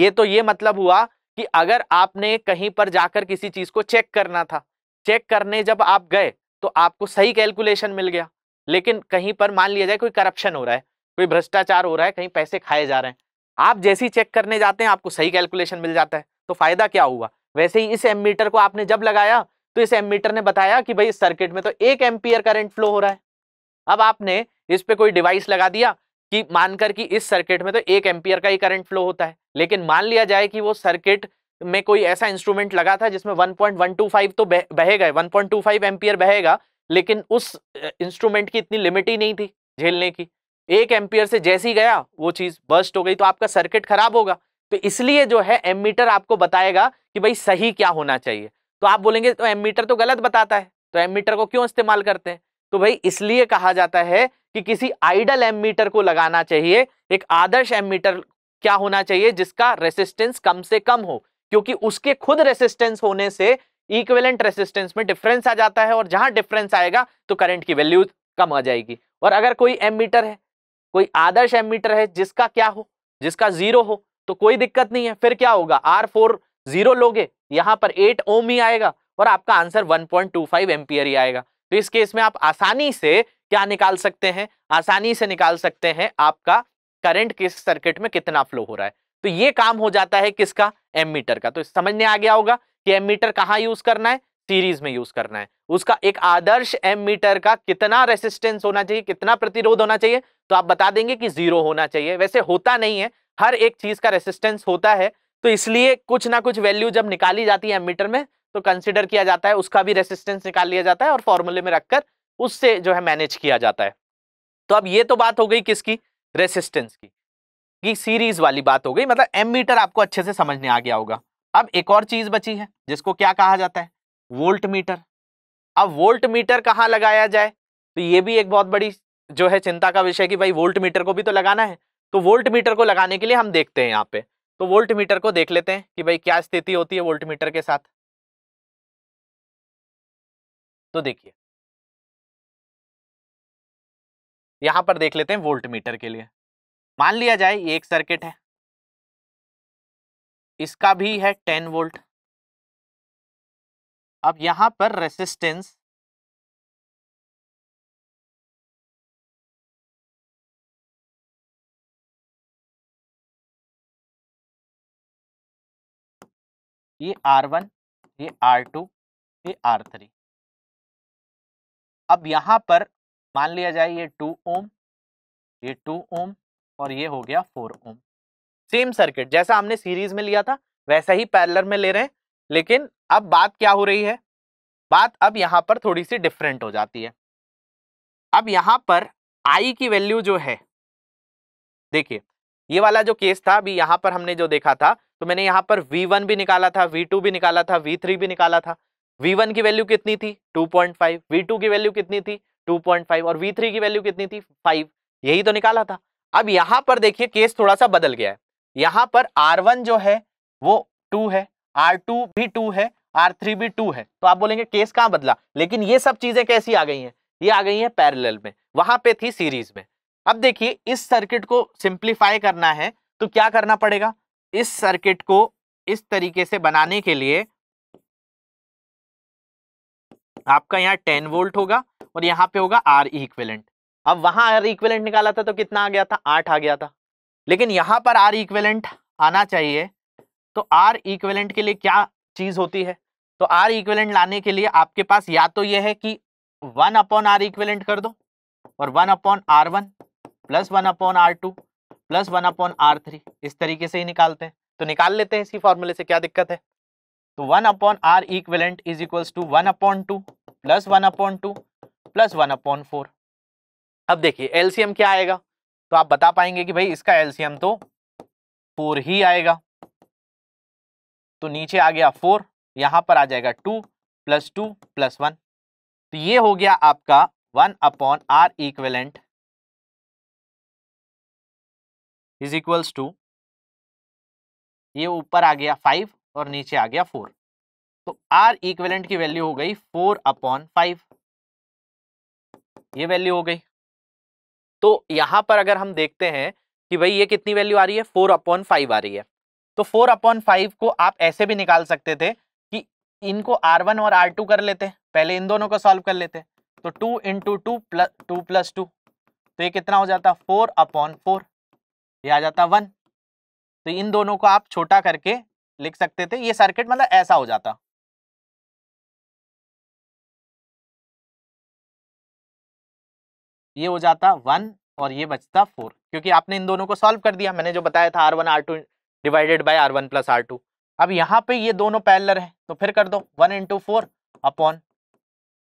ये तो ये मतलब हुआ कि अगर आपने कहीं पर जाकर किसी चीज को चेक करना था चेक करने जब आप गए तो आपको सही कैलकुलेशन मिल गया लेकिन कहीं पर मान लिया जाए कोई करप्शन हो रहा है कोई भ्रष्टाचार हो रहा है कहीं पैसे खाए जा रहे हैं आप जैसी चेक करने जाते हैं आपको सही कैलकुलेशन मिल जाता है तो फायदा क्या हुआ वैसे ही इस मीटर को आपने जब लगाया तो इस एमीटर ने बताया कि भाई इस सर्किट में तो एक एम्पियर करंट फ्लो हो रहा है अब आपने इस पर कोई डिवाइस लगा दिया कि मानकर कि इस सर्किट में तो एक एम्पियर का ही करंट फ्लो होता है लेकिन मान लिया जाए कि वो सर्किट में कोई ऐसा इंस्ट्रूमेंट लगा था जिसमें 1.125 तो बह, बहेगा 1.25 एम्पियर बहेगा लेकिन उस इंस्ट्रूमेंट की इतनी लिमिट ही नहीं थी झेलने की एक एम्पियर से जैसे ही गया वो चीज बर्स्ट हो गई तो आपका सर्किट खराब होगा तो इसलिए जो है एमीटर आपको बताएगा कि भाई सही क्या होना चाहिए तो आप बोलेंगे तो एमीटर तो गलत बताता है तो एमीटर को क्यों इस्तेमाल करते हैं तो भाई इसलिए कहा जाता है कि किसी आइडल एमीटर को लगाना चाहिए एक आदर्श एमीटर क्या होना चाहिए जिसका रेसिस्टेंस कम से कम हो क्योंकि उसके खुद रेसिस्टेंस होने से इक्वेलेंट रेसिस्टेंस में डिफरेंस आ जाता है और जहां डिफरेंस आएगा तो करंट की वैल्यू कम आ जाएगी और अगर कोई एमीटर है कोई आदर्श एमीटर है जिसका क्या हो जिसका जीरो हो तो कोई दिक्कत नहीं है फिर क्या होगा आर फोर जीरो लोगे यहाँ पर एट ओम ही आएगा और आपका answer one point two five ampere ही आएगा तो इस केस में आप आसानी से क्या निकाल सकते हैं आसानी से निकाल सकते हैं आपका करंट किस सर्किट में कितना फ्लो हो रहा है तो ये काम हो जाता है किसका एम का तो समझ में आ गया होगा कि एम कहाँ यूज करना है सीरीज में यूज करना है उसका एक आदर्श एम मीटर का कितना रेसिस्टेंस होना चाहिए कितना प्रतिरोध होना चाहिए तो आप बता देंगे कि जीरो होना चाहिए वैसे होता नहीं है हर एक चीज का रेसिस्टेंस होता है तो इसलिए कुछ ना कुछ वैल्यू जब निकाली जाती है एम मीटर में तो कंसिडर किया जाता है उसका भी रेसिस्टेंस निकाल लिया जाता है और फॉर्मूले में रखकर उससे जो है मैनेज किया जाता है तो अब ये तो बात हो गई किसकी रेसिस्टेंस की कि सीरीज वाली बात हो गई मतलब एम मीटर आपको अच्छे से समझने आ गया होगा अब एक और चीज बची है जिसको क्या कहा जाता है वोल्ट मीटर अब वोल्ट मीटर कहाँ लगाया जाए तो ये भी एक बहुत बड़ी जो है चिंता का विषय कि भाई वोल्ट मीटर को भी तो लगाना है तो वोल्ट मीटर को लगाने के लिए हम देखते हैं यहाँ पे तो वोल्ट मीटर को देख लेते हैं कि भाई क्या स्थिति होती है वोल्ट मीटर के साथ तो देखिए यहां पर देख लेते हैं वोल्ट मीटर के लिए मान लिया जाए ये एक सर्किट है इसका भी है टेन वोल्ट अब यहां पर रेसिस्टेंस ये R1, ये R2, ये R3। अब यहां पर मान लिया जाए ये टू ओम ये टू ओम और ये हो गया फोर ओम सेम सर्किट जैसा हमने सीरीज में लिया था वैसा ही पैरेलल में ले रहे हैं लेकिन अब बात क्या हो रही है बात अब यहाँ पर थोड़ी सी डिफरेंट हो जाती है अब यहाँ पर आई की वैल्यू जो है देखिए ये वाला जो केस था अभी यहाँ पर हमने जो देखा था तो मैंने यहाँ पर V1 भी निकाला था V2 भी निकाला था V3 भी निकाला था V1 की वैल्यू कितनी थी 2.5 V2 की वैल्यू कितनी थी 2.5 और V3 की वैल्यू कितनी थी 5 यही तो निकाला था अब यहाँ पर देखिए केस थोड़ा सा बदल गया है यहाँ पर आर जो है वो टू है आर टू भी टू है आर थ्री भी टू है तो आप बोलेंगे केस कहाँ बदला लेकिन ये सब चीजें कैसी आ गई हैं ये आ गई हैं पैरेलल में वहां पे थी सीरीज में अब देखिए इस सर्किट को सिंप्लीफाई करना है तो क्या करना पड़ेगा इस सर्किट को इस तरीके से बनाने के लिए आपका यहाँ टेन वोल्ट होगा और यहाँ पे होगा आर इक्वेलेंट अब वहां आर इक्वेलेंट निकाला था तो कितना आ गया था आठ आ गया था लेकिन यहां पर आर इक्वेलेंट आना चाहिए तो आर इक्वेलेंट के लिए क्या चीज होती है तो आर इक्वेलेंट लाने के लिए आपके पास या तो यह है कि वन अपॉन आर इक्वेलेंट कर दो और one upon R one plus one upon R two plus one upon R three इस तरीके से ही निकालते हैं तो निकाल लेते हैं इसी फॉर्मूले से क्या दिक्कत है तो one upon R equivalent is equals to one upon two plus one upon two plus one upon four अब देखिए एलसीएम क्या आएगा तो आप बता पाएंगे कि भाई इसका एलसीएम तो फोर ही आएगा तो नीचे आ गया फोर यहां पर आ जाएगा two plus two plus one तो ये हो गया आपका one upon R equivalent is equals to ये ऊपर आ गया फाइव और नीचे आ गया फोर तो आर इक्वेलेंट की वैल्यू हो गई फोर अपॉन फाइव ये वैल्यू हो गई तो यहां पर अगर हम देखते हैं कि भाई ये कितनी वैल्यू आ रही है फोर अपॉन फाइव आ रही है तो फोर अपॉन फाइव को आप ऐसे भी निकाल सकते थे कि इनको आर वन और आर टू कर लेते पहले इन दोनों को सॉल्व कर लेते तो two into two plus two plus two तो ये कितना हो जाता फोर अपॉन फोर ये आ जाता वन तो इन दोनों को आप छोटा करके लिख सकते थे ये सर्किट मतलब ऐसा हो जाता ये हो जाता वन और ये बचता फोर क्योंकि आपने इन दोनों को सॉल्व कर दिया मैंने जो बताया था R one R two divided by R one plus R two अब यहाँ पे ये दोनों पैलर हैं तो फिर कर दो one into four upon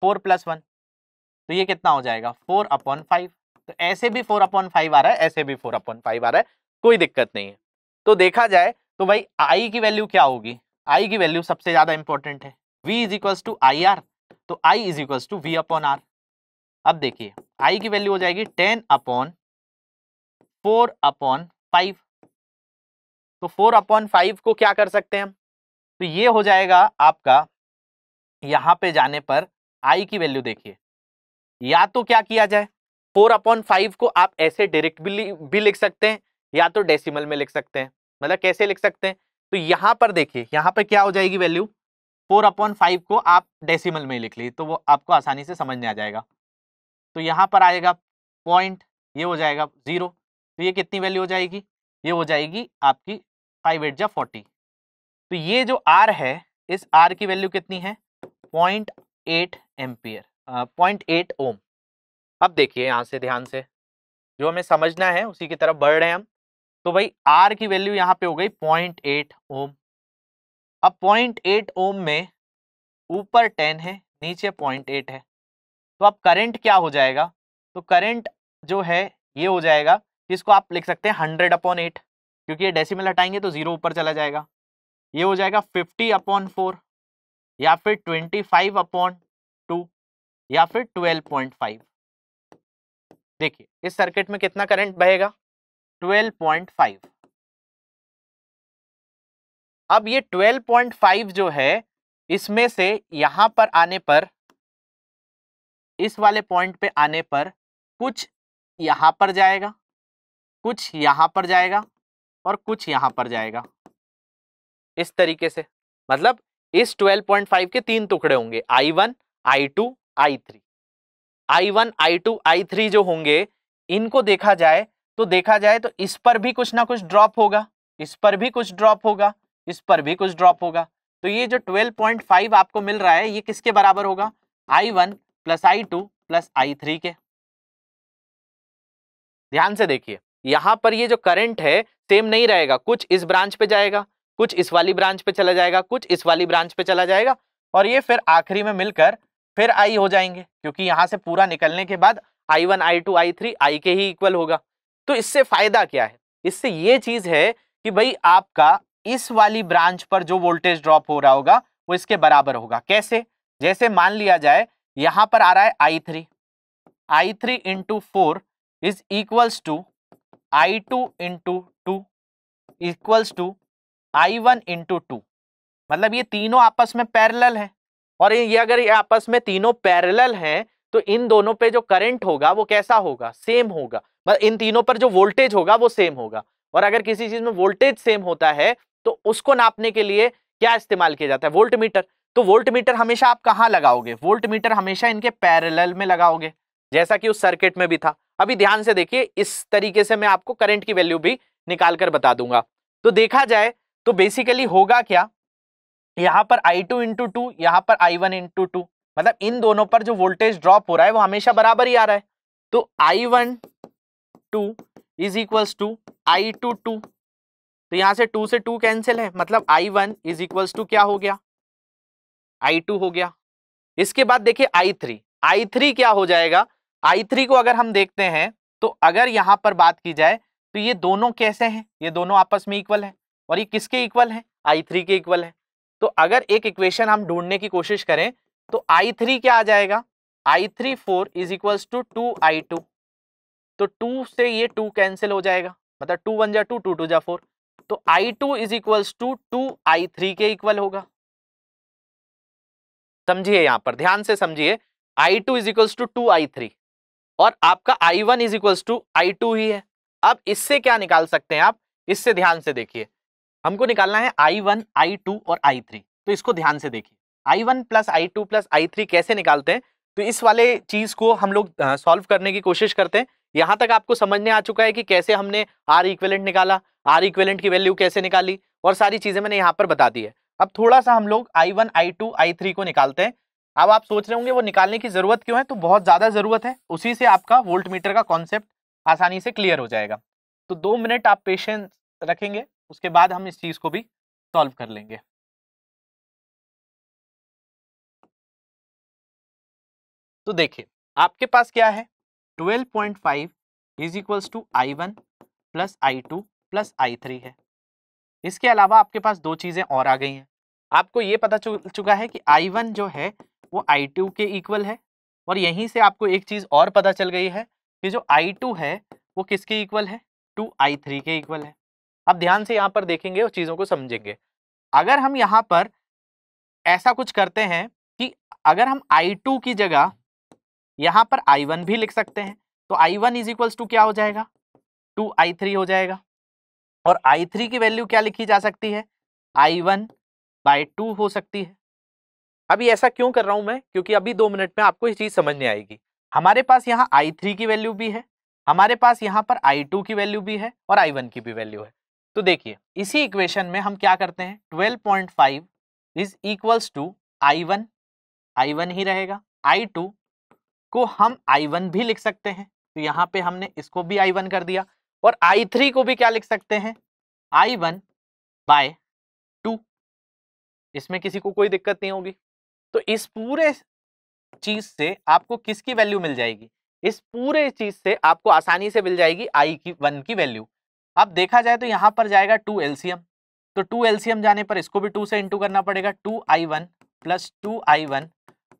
four plus one तो ये कितना हो जाएगा फोर अपॉन फाइव तो ऐसे भी फोर अपॉन फाइव आ रहा है ऐसे भी फोर अपॉन फाइव आ रहा है कोई दिक्कत नहीं है तो देखा जाए तो भाई आई की वैल्यू क्या होगी आई की वैल्यू सबसे ज्यादा इंपॉर्टेंट है V is equals to I R तो I is equals to V upon R अब देखिए आई की वैल्यू हो जाएगी ten upon four upon five तो फोर अपॉन फाइव को क्या कर सकते हैं तो ये हो जाएगा आपका यहाँ पे जाने पर आई की वैल्यू देखिए या तो क्या किया जाए फोर अपॉन फाइव को आप ऐसे डायरेक्ट भी, भी लिख सकते हैं या तो डेसिमल में लिख सकते हैं मतलब कैसे लिख सकते हैं तो यहाँ पर देखिए यहाँ पर क्या हो जाएगी वैल्यू फोर अपॉन फाइव को आप डेसिमल में लिख ली तो वो आपको आसानी से समझ में आ जाएगा तो यहाँ पर आएगा पॉइंट ये हो जाएगा ज़ीरो तो ये कितनी वैल्यू हो जाएगी ये हो जाएगी आपकी फाइव एट जा फोर्टी तो ये जो आर है इस आर की वैल्यू कितनी है point eight ampere point eight ohm अब देखिए यहाँ से ध्यान से जो हमें समझना है उसी की तरफ बढ़ रहे हैं हम तो भाई आर की वैल्यू यहाँ पे हो गई पॉइंट एट ओम अब पॉइंट एट ओम में ऊपर टेन है नीचे पॉइंट एट है तो अब करंट क्या हो जाएगा तो करंट जो है ये हो जाएगा इसको आप लिख सकते हैं हंड्रेड अपॉन एट क्योंकि ये डेसिमल हटाएंगे तो जीरो ऊपर चला जाएगा ये हो जाएगा फिफ्टी अपॉन फोर या फिर ट्वेंटी फाइव अपॉन टू या फिर ट्वेल्व पॉइंट फाइव देखिए इस सर्किट में कितना करंट बहेगा ट्वेल्व पॉइंट फाइव अब ये ट्वेल्व पॉइंट फाइव जो है इसमें से यहां पर आने पर इस वाले पॉइंट पे आने पर कुछ यहां पर जाएगा कुछ यहां पर जाएगा और कुछ यहाँ पर जाएगा इस तरीके से मतलब इस 12.5 के तीन टुकड़े होंगे I one I two I three I one I two I three जो होंगे इनको देखा जाए तो देखा जाए तो इस पर भी कुछ ना कुछ ड्रॉप होगा इस पर भी कुछ ड्रॉप होगा इस पर भी कुछ ड्रॉप होगा तो ये जो 12.5 आपको मिल रहा है ये किसके बराबर होगा I one plus I two plus I three के ध्यान से देखिए यहाँ पर ये जो करंट है सेम नहीं रहेगा कुछ इस ब्रांच पे जाएगा कुछ इस वाली ब्रांच पे चला जाएगा कुछ इस वाली ब्रांच पे चला जाएगा और ये फिर आखिरी में मिलकर फिर आई हो जाएंगे क्योंकि यहां से पूरा निकलने के बाद I one I two I three I के ही इक्वल होगा तो इससे फायदा क्या है इससे ये चीज है कि भाई आपका इस वाली ब्रांच पर जो वोल्टेज ड्रॉप हो रहा होगा वो इसके बराबर होगा कैसे जैसे मान लिया जाए यहां पर आ रहा है I three I three into four is equals to I two into two equals to I one into two मतलब ये तीनों आपस में पैरेलल हैं और ये अगर ये आपस में तीनों पैरेलल हैं तो इन दोनों पे जो करंट होगा वो कैसा होगा सेम होगा मतलब इन तीनों पर जो वोल्टेज होगा वो सेम होगा और अगर किसी चीज में वोल्टेज सेम होता है तो उसको नापने के लिए क्या इस्तेमाल किया जाता है वोल्ट मीटर तो वोल्ट मीटर हमेशा आप कहाँ लगाओगे वोल्ट मीटर हमेशा इनके पैरेलल में लगाओगे जैसा कि उस सर्किट में भी था अभी ध्यान से देखिए इस तरीके से मैं आपको करंट की वैल्यू भी निकाल कर बता दूंगा तो देखा जाए तो बेसिकली होगा क्या यहाँ पर आई टू इंटू टू यहाँ पर आई वन इंटू टू मतलब इन दोनों पर जो वोल्टेज ड्रॉप हो रहा है वो हमेशा बराबर ही आ रहा है तो I one two is equals to I two two तो यहाँ से टू से टू कैंसिल है मतलब I one is equals to क्या हो गया आई टू हो गया इसके बाद देखिए आई थ्री आई थ्री क्या हो जाएगा आई थ्री को अगर हम देखते हैं तो अगर यहाँ पर बात की जाए तो ये दोनों कैसे हैं ये दोनों आपस में इक्वल है और ये किसके इक्वल है आई थ्री के इक्वल है तो अगर एक इक्वेशन हम ढूंढने की कोशिश करें तो आई थ्री क्या आ जाएगा I three four is equals to two I two तो टू से ये टू कैंसिल हो जाएगा मतलब टू वन जा टू टू टू जा फोर तो I two is equals to two I three के इक्वल होगा समझिए यहां पर ध्यान से समझिए I two is equals to two I three और आपका I one is equals to I two ही है अब इससे क्या निकाल सकते हैं आप इससे ध्यान से देखिए हमको निकालना है आई वन आई टू और आई थ्री तो इसको ध्यान से देखिए I one plus I two plus I three कैसे निकालते हैं तो इस वाले चीज़ को हम लोग सॉल्व करने की कोशिश करते हैं यहाँ तक आपको समझने आ चुका है कि कैसे हमने आर इक्वेलेंट निकाला आर इक्वेलेंट की वैल्यू कैसे निकाली और सारी चीज़ें मैंने यहाँ पर बता दी है अब थोड़ा सा हम लोग I one I two I three को निकालते हैं अब आप सोच रहे होंगे वो निकालने की जरूरत क्यों है तो बहुत ज्यादा जरूरत है उसी से आपका वोल्ट मीटर का कॉन्सेप्ट आसानी से क्लियर हो जाएगा तो दो मिनट आप पेशेंस रखेंगे उसके बाद हम इस चीज को भी सॉल्व कर लेंगे तो देखिए आपके पास क्या है 12.5 point five is equals to I one plus I two plus I three है इसके अलावा आपके पास दो चीज़ें और आ गई हैं आपको ये पता चुका है कि आई वन जो है वो आई टू के इक्वल है और यहीं से आपको एक चीज़ और पता चल गई है कि जो आई टू है वो किसके इक्वल है टू आई थ्री के इक्वल है आप ध्यान से यहाँ पर देखेंगे और चीज़ों को समझेंगे अगर हम यहाँ पर ऐसा कुछ करते हैं कि अगर हम आई टू की जगह यहाँ पर आई वन भी लिख सकते हैं तो I one is equals to क्या हो जाएगा टू आई थ्री हो जाएगा और आई थ्री की वैल्यू क्या लिखी जा सकती है आई वन बाई टू हो सकती है अभी ऐसा क्यों कर रहा हूं मैं क्योंकि अभी दो मिनट में आपको ये चीज समझ में आएगी हमारे पास यहाँ आई थ्री की वैल्यू भी है हमारे पास यहाँ पर आई टू की वैल्यू भी है और आई वन की भी वैल्यू है तो देखिए इसी इक्वेशन में हम क्या करते हैं twelve point five is equals to I one I one ही रहेगा आई टू को हम आई वन भी लिख सकते हैं तो यहाँ पे हमने इसको भी आई वन कर दिया और आई थ्री को भी क्या लिख सकते हैं आई वन बाय टू इसमें किसी को कोई दिक्कत नहीं होगी तो इस पूरे चीज से आपको किसकी वैल्यू मिल जाएगी इस पूरे चीज से आपको आसानी से मिल जाएगी आई की वन की वैल्यू अब देखा जाए तो यहां पर जाएगा टू एलसीएम तो टू एलसीएम जाने पर इसको भी टू से इंटू करना पड़ेगा two I one plus two I one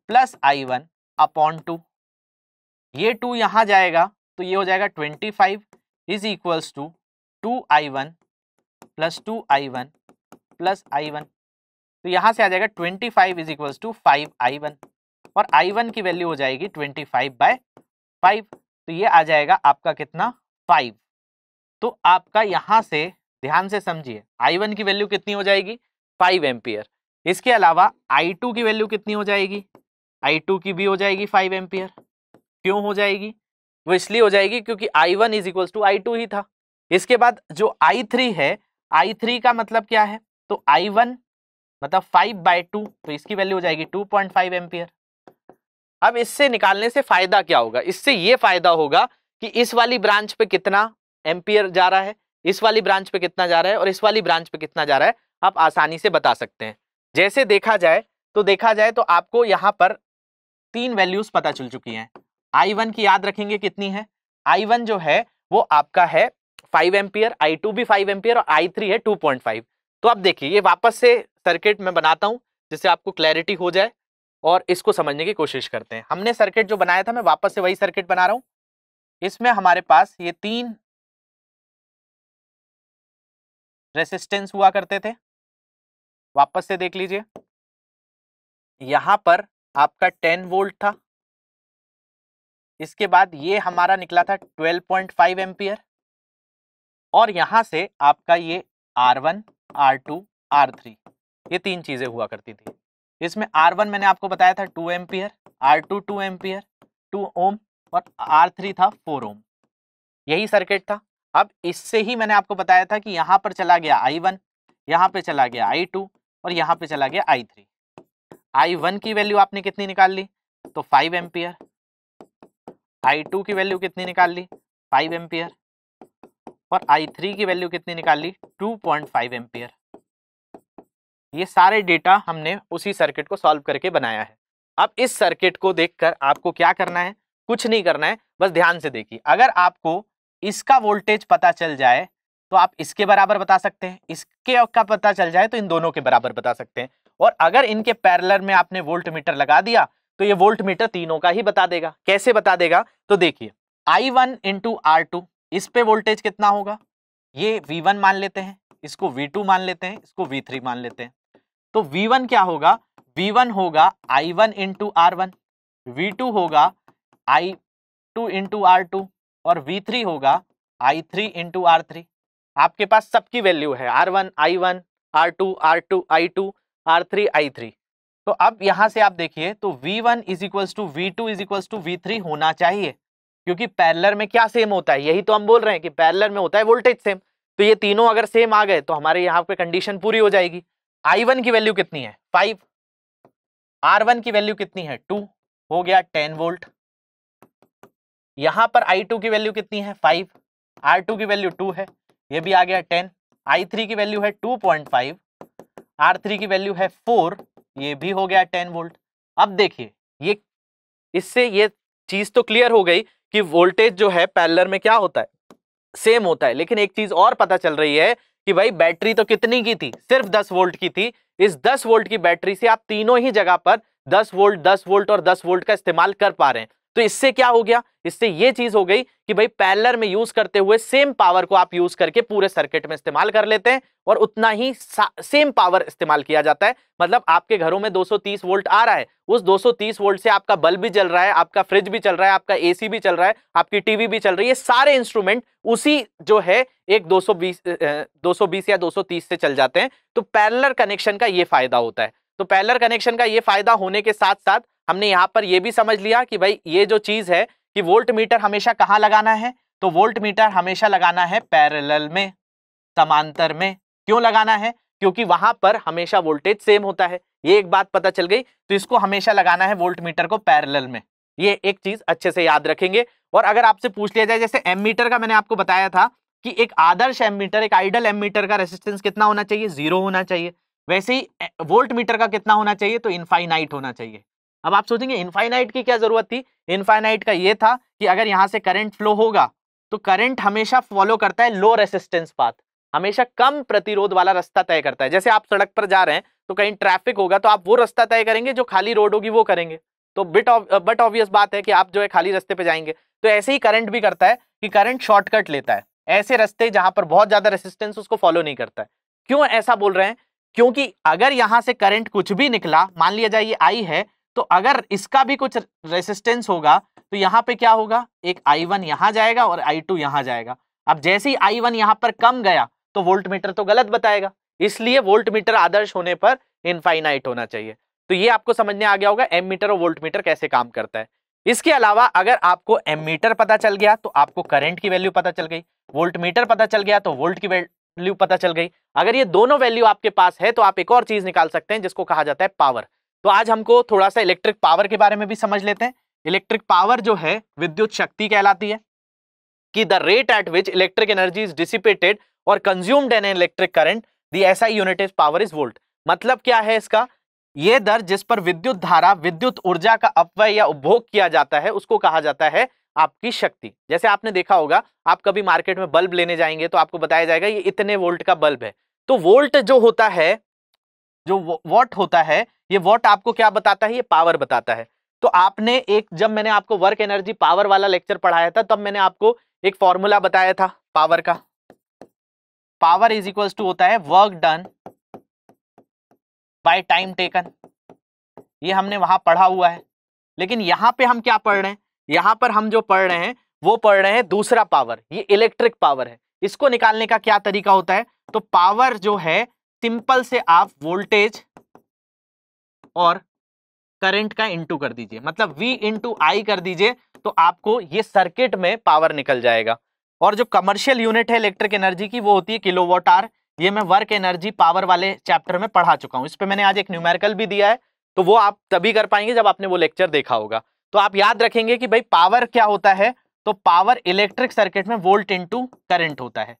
plus I one upon two ये टू यहां जाएगा तो ये हो जाएगा twenty five is equals to two I one plus two I one plus I one तो यहां से आ जाएगा twenty five is equal to five I one और आई वन की वैल्यू हो जाएगी ट्वेंटी फाइव बाय फाइव तो ये आ जाएगा आपका कितना फाइव तो आपका यहां से ध्यान से समझिए आई वन की वैल्यू कितनी हो जाएगी फाइव एम्पियर इसके अलावा आई टू की वैल्यू कितनी हो जाएगी आई टू की भी हो जाएगी फाइव एम्पियर क्यों हो जाएगी वो इसलिए हो जाएगी क्योंकि I one is equal to I two ही था इसके बाद जो आई थ्री है आई थ्री का मतलब क्या है तो आई वन मतलब फाइव बाई टू तो इसकी वैल्यू हो जाएगी टू पॉइंट फाइव एम्पियर अब इससे निकालने से फायदा क्या होगा इससे ये फायदा होगा कि इस वाली ब्रांच पे कितना एम्पियर जा रहा है इस वाली ब्रांच पे कितना जा रहा है और इस वाली ब्रांच पे कितना जा रहा है आप आसानी से बता सकते हैं जैसे देखा जाए तो देखा जाए तो आपको यहाँ पर तीन वैल्यूज पता चल चुकी हैं आई वन की याद रखेंगे कितनी है आई वन जो है वो आपका है फाइव एम्पियर आई टू भी फाइव एम्पियर और आई थ्री है टू पॉइंट फाइव तो आप देखिए ये वापस से सर्किट मैं बनाता हूँ जिससे आपको क्लैरिटी हो जाए और इसको समझने की कोशिश करते हैं हमने सर्किट जो बनाया था मैं वापस से वही सर्किट बना रहा हूँ इसमें हमारे पास ये तीन रेसिस्टेंस हुआ करते थे वापस से देख लीजिए यहाँ पर आपका 10 वोल्ट था इसके बाद ये हमारा निकला था 12.5 एम्पियर और यहाँ से आपका ये R1 are to R three ये तीन चीज़ें हुआ करती थी इसमें आर वन मैंने आपको बताया था two ampere R two two ampere two ohm और आर थ्री था फोर ओम यही सर्किट था अब इससे ही मैंने आपको बताया था कि यहाँ पर चला गया आई वन यहाँ पर चला गया आई टू और यहाँ पर चला गया आई थ्री आई वन की वैल्यू आपने कितनी निकाल ली तो फाइव एम्पियर आई टू की वैल्यू कितनी निकाल ली फाइव एम्पियर और आई थ्री की वैल्यू कितनी निकाल ली टू पॉइंट फाइव एम्पियर ये सारे डेटा हमने उसी सर्किट को सॉल्व करके बनाया है अब इस सर्किट को देखकर आपको क्या करना है कुछ नहीं करना है बस ध्यान से देखिए अगर आपको इसका वोल्टेज पता चल जाए तो आप इसके बराबर बता सकते हैं इसके का पता चल जाए तो इन दोनों के बराबर बता सकते हैं और अगर इनके पैरलर में आपने वोल्ट मीटर लगा दिया तो ये वोल्ट मीटर तीनों का ही बता देगा कैसे बता देगा तो देखिए I one into R two इस पे वोल्टेज कितना होगा ये V1 मान लेते हैं इसको V2 मान लेते हैं इसको V3 मान लेते हैं तो V1 क्या होगा V1 होगा I1 one into are one V2 होगा I2 to into R to और V3 होगा I3 three into are three आपके पास सबकी वैल्यू है R1, I1, R2, R2, I2, R3, I3 तो अब यहां से आप देखिए तो V1 one is equals to V two is equal to V three होना चाहिए क्योंकि पैरलर में क्या सेम होता है यही तो हम बोल रहे हैं कि पैरलर में होता है वोल्टेज सेम तो ये तीनों अगर सेम आ गए तो हमारे यहाँ पे कंडीशन पूरी हो जाएगी आई वन की वैल्यू कितनी है फाइव आर वन की वैल्यू कितनी है टू हो गया टेन वोल्ट यहां पर आई टू की वैल्यू कितनी है फाइव आर टू की वैल्यू टू है ये भी आ गया टेन आई थ्री की वैल्यू है two point five R three की वैल्यू है फोर ये भी हो गया टेन वोल्ट अब देखिए ये इससे ये चीज तो क्लियर हो गई कि वोल्टेज जो है पैलर में क्या होता है सेम होता है लेकिन एक चीज और पता चल रही है कि भाई बैटरी तो कितनी की थी सिर्फ 10 वोल्ट की थी इस 10 वोल्ट की बैटरी से आप तीनों ही जगह पर 10 वोल्ट 10 वोल्ट और 10 वोल्ट का इस्तेमाल कर पा रहे हैं तो इससे क्या हो गया इससे ये चीज हो गई कि भाई पैलर में यूज करते हुए सेम पावर को आप यूज करके पूरे सर्किट में इस्तेमाल कर लेते हैं और उतना ही सेम पावर इस्तेमाल किया जाता है मतलब आपके घरों में 230 वोल्ट आ रहा है उस 230 वोल्ट से आपका बल्ब भी जल रहा है आपका फ्रिज भी चल रहा है आपका एसी भी चल रहा है आपकी टीवी भी चल रही है सारे इंस्ट्रूमेंट उसी जो है एक 220 220 या 230 से चल जाते हैं तो पैरलर कनेक्शन का ये फायदा होता है तो पैरलर कनेक्शन का ये फायदा होने के साथ साथ हमने यहाँ पर यह भी समझ लिया कि भाई ये जो चीज़ है कि वोल्ट मीटर हमेशा कहाँ लगाना है तो वोल्ट मीटर हमेशा लगाना है पैरेलल में समांतर में क्यों लगाना है क्योंकि वहां पर हमेशा वोल्टेज सेम होता है ये एक बात पता चल गई तो इसको हमेशा लगाना है वोल्ट मीटर को पैरेलल में ये एक चीज अच्छे से याद रखेंगे और अगर आपसे पूछ लिया जाए जैसे एम मीटर का मैंने आपको बताया था कि एक आदर्श एम मीटर एक आइडल एम मीटर का रेसिस्टेंस कितना होना चाहिए जीरो होना चाहिए वैसे ही वोल्ट मीटर का कितना होना चाहिए तो इनफाइनाइट होना चाहिए अब आप सोचेंगे इनफाइनाइट की क्या जरूरत थी इनफाइनाइट का ये था कि अगर यहाँ से करंट फ्लो होगा तो करंट हमेशा फॉलो करता है लो रेसिस्टेंस पाथ हमेशा कम प्रतिरोध वाला रास्ता तय करता है जैसे आप सड़क पर जा रहे हैं तो कहीं ट्रैफिक होगा तो आप वो रास्ता तय करेंगे जो खाली रोड होगी वो करेंगे तो बिट ऑफ बट ऑब्वियस बात है कि आप जो है खाली रास्ते पर जाएंगे तो ऐसे ही करंट भी करता है कि करंट शॉर्टकट लेता है ऐसे रस्ते जहां पर बहुत ज्यादा रेसिस्टेंस उसको फॉलो नहीं करता है क्यों ऐसा बोल रहे हैं क्योंकि अगर यहां से करंट कुछ भी निकला मान लिया जाए ये आई है तो अगर इसका भी कुछ रेसिस्टेंस होगा तो यहाँ पे क्या होगा एक आई वन यहाँ जाएगा और आई टू यहाँ जाएगा अब जैसे ही आई वन यहाँ पर कम गया तो वोल्ट मीटर तो गलत बताएगा इसलिए वोल्ट मीटर आदर्श होने पर इनफाइनाइट होना चाहिए तो ये आपको समझने आ गया होगा एम मीटर और वोल्ट मीटर कैसे काम करता है इसके अलावा अगर आपको एम मीटर पता चल गया तो आपको करंट की वैल्यू पता चल गई वोल्ट मीटर पता चल गया तो वोल्ट की वैल्यू पता चल गई अगर ये दोनों वैल्यू आपके पास है तो आप एक और चीज निकाल सकते हैं जिसको कहा जाता है पावर तो आज हमको थोड़ा सा इलेक्ट्रिक पावर के बारे में भी समझ लेते हैं इलेक्ट्रिक पावर जो है विद्युत शक्ति कहलाती है कि the rate at which electric energy is dissipated और consumed an electric current the SI unit is power is volt मतलब क्या है इसका ये दर जिस पर विद्युत धारा विद्युत ऊर्जा का अपव्यय या उपभोग किया जाता है उसको कहा जाता है आपकी शक्ति जैसे आपने देखा होगा आप कभी मार्केट में बल्ब लेने जाएंगे तो आपको बताया जाएगा ये इतने वोल्ट का बल्ब है तो वोल्ट जो होता है जो वॉट होता है ये वॉट आपको क्या बताता है ये पावर बताता है तो आपने एक जब मैंने आपको वर्क एनर्जी पावर वाला लेक्चर पढ़ाया था तब मैंने आपको एक फॉर्मूला बताया था पावर का पावर इज इक्वल टू होता है work done by time taken ये हमने वहां पढ़ा हुआ है लेकिन यहां पे हम क्या पढ़ रहे हैं यहां पर हम जो पढ़ रहे हैं वो पढ़ रहे हैं दूसरा पावर ये इलेक्ट्रिक पावर है इसको निकालने का क्या तरीका होता है तो पावर जो है सिंपल से आप वोल्टेज और करंट का इंटू कर दीजिए मतलब V इंटू आई कर दीजिए तो आपको ये सर्किट में पावर निकल जाएगा और जो कमर्शियल यूनिट है इलेक्ट्रिक एनर्जी की वो होती है किलोवाट आर ये मैं वर्क एनर्जी पावर वाले चैप्टर में पढ़ा चुका हूँ इस पर मैंने आज एक न्यूमेरिकल भी दिया है तो वो आप तभी कर पाएंगे जब आपने वो लेक्चर देखा होगा तो आप याद रखेंगे कि भाई पावर क्या होता है तो पावर इलेक्ट्रिक सर्किट में वोल्ट इंटू करंट होता है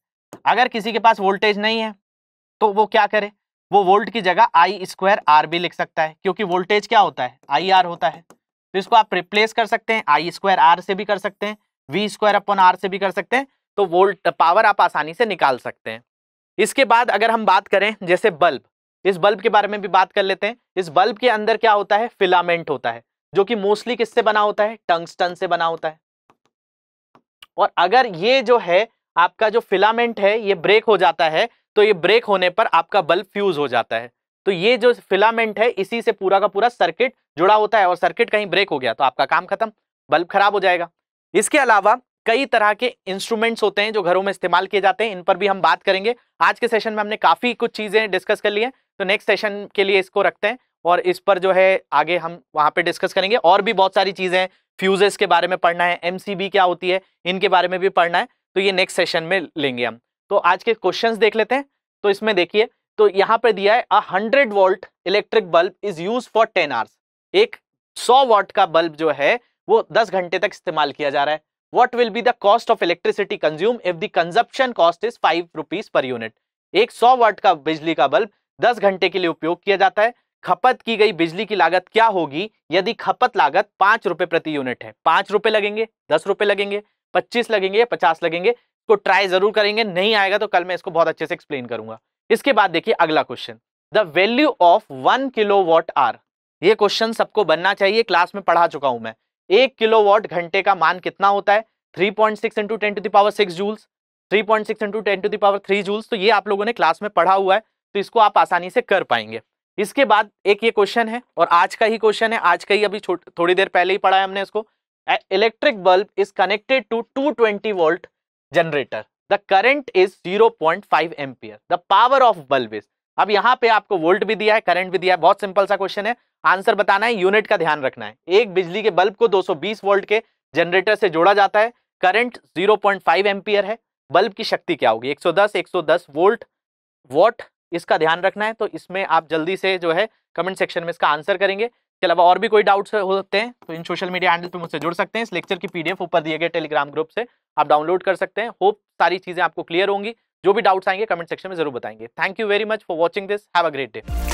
अगर किसी के पास वोल्टेज नहीं है तो वो क्या करे वो वोल्ट की जगह आई स्क्वायर आर भी लिख सकता है क्योंकि वोल्टेज क्या होता है आई आर होता है तो इसको आप रिप्लेस कर सकते हैं आई स्क्वायर आर से भी कर सकते हैं वी स्क्वायर अपॉन आर से भी कर सकते हैं तो वोल्ट पावर आप आसानी से निकाल सकते हैं इसके बाद अगर हम बात करें जैसे बल्ब इस बल्ब के बारे में भी बात कर लेते हैं इस बल्ब के अंदर क्या होता है फिलामेंट होता है जो कि मोस्टली किससे बना होता है टंगस्टन से बना होता है और अगर ये जो है आपका जो फिलामेंट है ये ब्रेक हो जाता है तो ये ब्रेक होने पर आपका बल्ब फ्यूज हो जाता है तो ये जो फिलामेंट है इसी से पूरा का पूरा सर्किट जुड़ा होता है और सर्किट कहीं ब्रेक हो गया तो आपका काम खत्म बल्ब खराब हो जाएगा इसके अलावा कई तरह के इंस्ट्रूमेंट्स होते हैं जो घरों में इस्तेमाल किए जाते हैं इन पर भी हम बात करेंगे आज के सेशन में हमने काफ़ी कुछ चीज़ें डिस्कस कर ली हैं तो नेक्स्ट सेशन के लिए इसको रखते हैं और इस पर जो है आगे हम वहाँ पर डिस्कस करेंगे और भी बहुत सारी चीज़ें हैं फ्यूजेस के बारे में पढ़ना है एम क्या होती है इनके बारे में भी पढ़ना है तो ये नेक्स्ट सेशन में लेंगे हम तो आज के क्वेश्चन देख लेते हैं तो इसमें देखिए तो यहाँ पे दिया है a hundred volt electric bulb is use for ten hours एक सौ वॉट का बल्ब जो है वो दस घंटे तक इस्तेमाल किया जा रहा है what will be the cost of electricity consume if the consumption cost is five rupees per unit एक सौ वॉट का बिजली का बल्ब दस घंटे के लिए उपयोग किया जाता है खपत की गई बिजली की लागत क्या होगी यदि खपत लागत पांच रुपए प्रति यूनिट है पांच रुपए लगेंगे दस रुपए लगेंगे पच्चीस लगेंगे पचास लगेंगे को तो ट्राई जरूर करेंगे नहीं आएगा तो कल मैं इसको बहुत अच्छे से एक्सप्लेन करूंगा इसके बाद देखिए अगला question the value of one kilowatt hour ये क्वेश्चन सबको बनना चाहिए क्लास में पढ़ा चुका हूं मैं एक किलो वॉट घंटे का मान कितना होता है three point six into ten to the power six joules three point six into ten to the power three joules तो ये आप लोगों ने क्लास में पढ़ा हुआ है तो इसको आप आसानी से कर पाएंगे इसके बाद एक ये क्वेश्चन है और आज का ही क्वेश्चन है आज का ही अभी थोड़ी देर पहले ही पढ़ा है हमने इसको electric bulb is connected to two twenty volt generator the current is 0.5 point ampere the power of bulb is अब यहाँ पे आपको वोल्ट भी दिया है करंट भी दिया है बहुत सिंपल सा क्वेश्चन है आंसर बताना है यूनिट का ध्यान रखना है एक बिजली के बल्ब को 220 वोल्ट के जनरेटर से जोड़ा जाता है करंट 0.5 पॉइंट एम्पियर है बल्ब की शक्ति क्या होगी 110 110 वोल्ट वॉट इसका ध्यान रखना है तो इसमें आप जल्दी से जो है कमेंट सेक्शन में इसका आंसर करेंगे इसके अलावा और भी कोई डाउट्स होते हैं तो इन सोशल मीडिया हैंडल पे मुझसे जुड़ सकते हैं इस लेक्चर की पीडीएफ ऊपर दिए गए टेलीग्राम ग्रुप से आप डाउनलोड कर सकते हैं होप सारी चीज़ें आपको क्लियर होंगी जो भी डाउट्स आएंगे कमेंट सेक्शन में जरूर बताएंगे thank you very much for watching this have a great day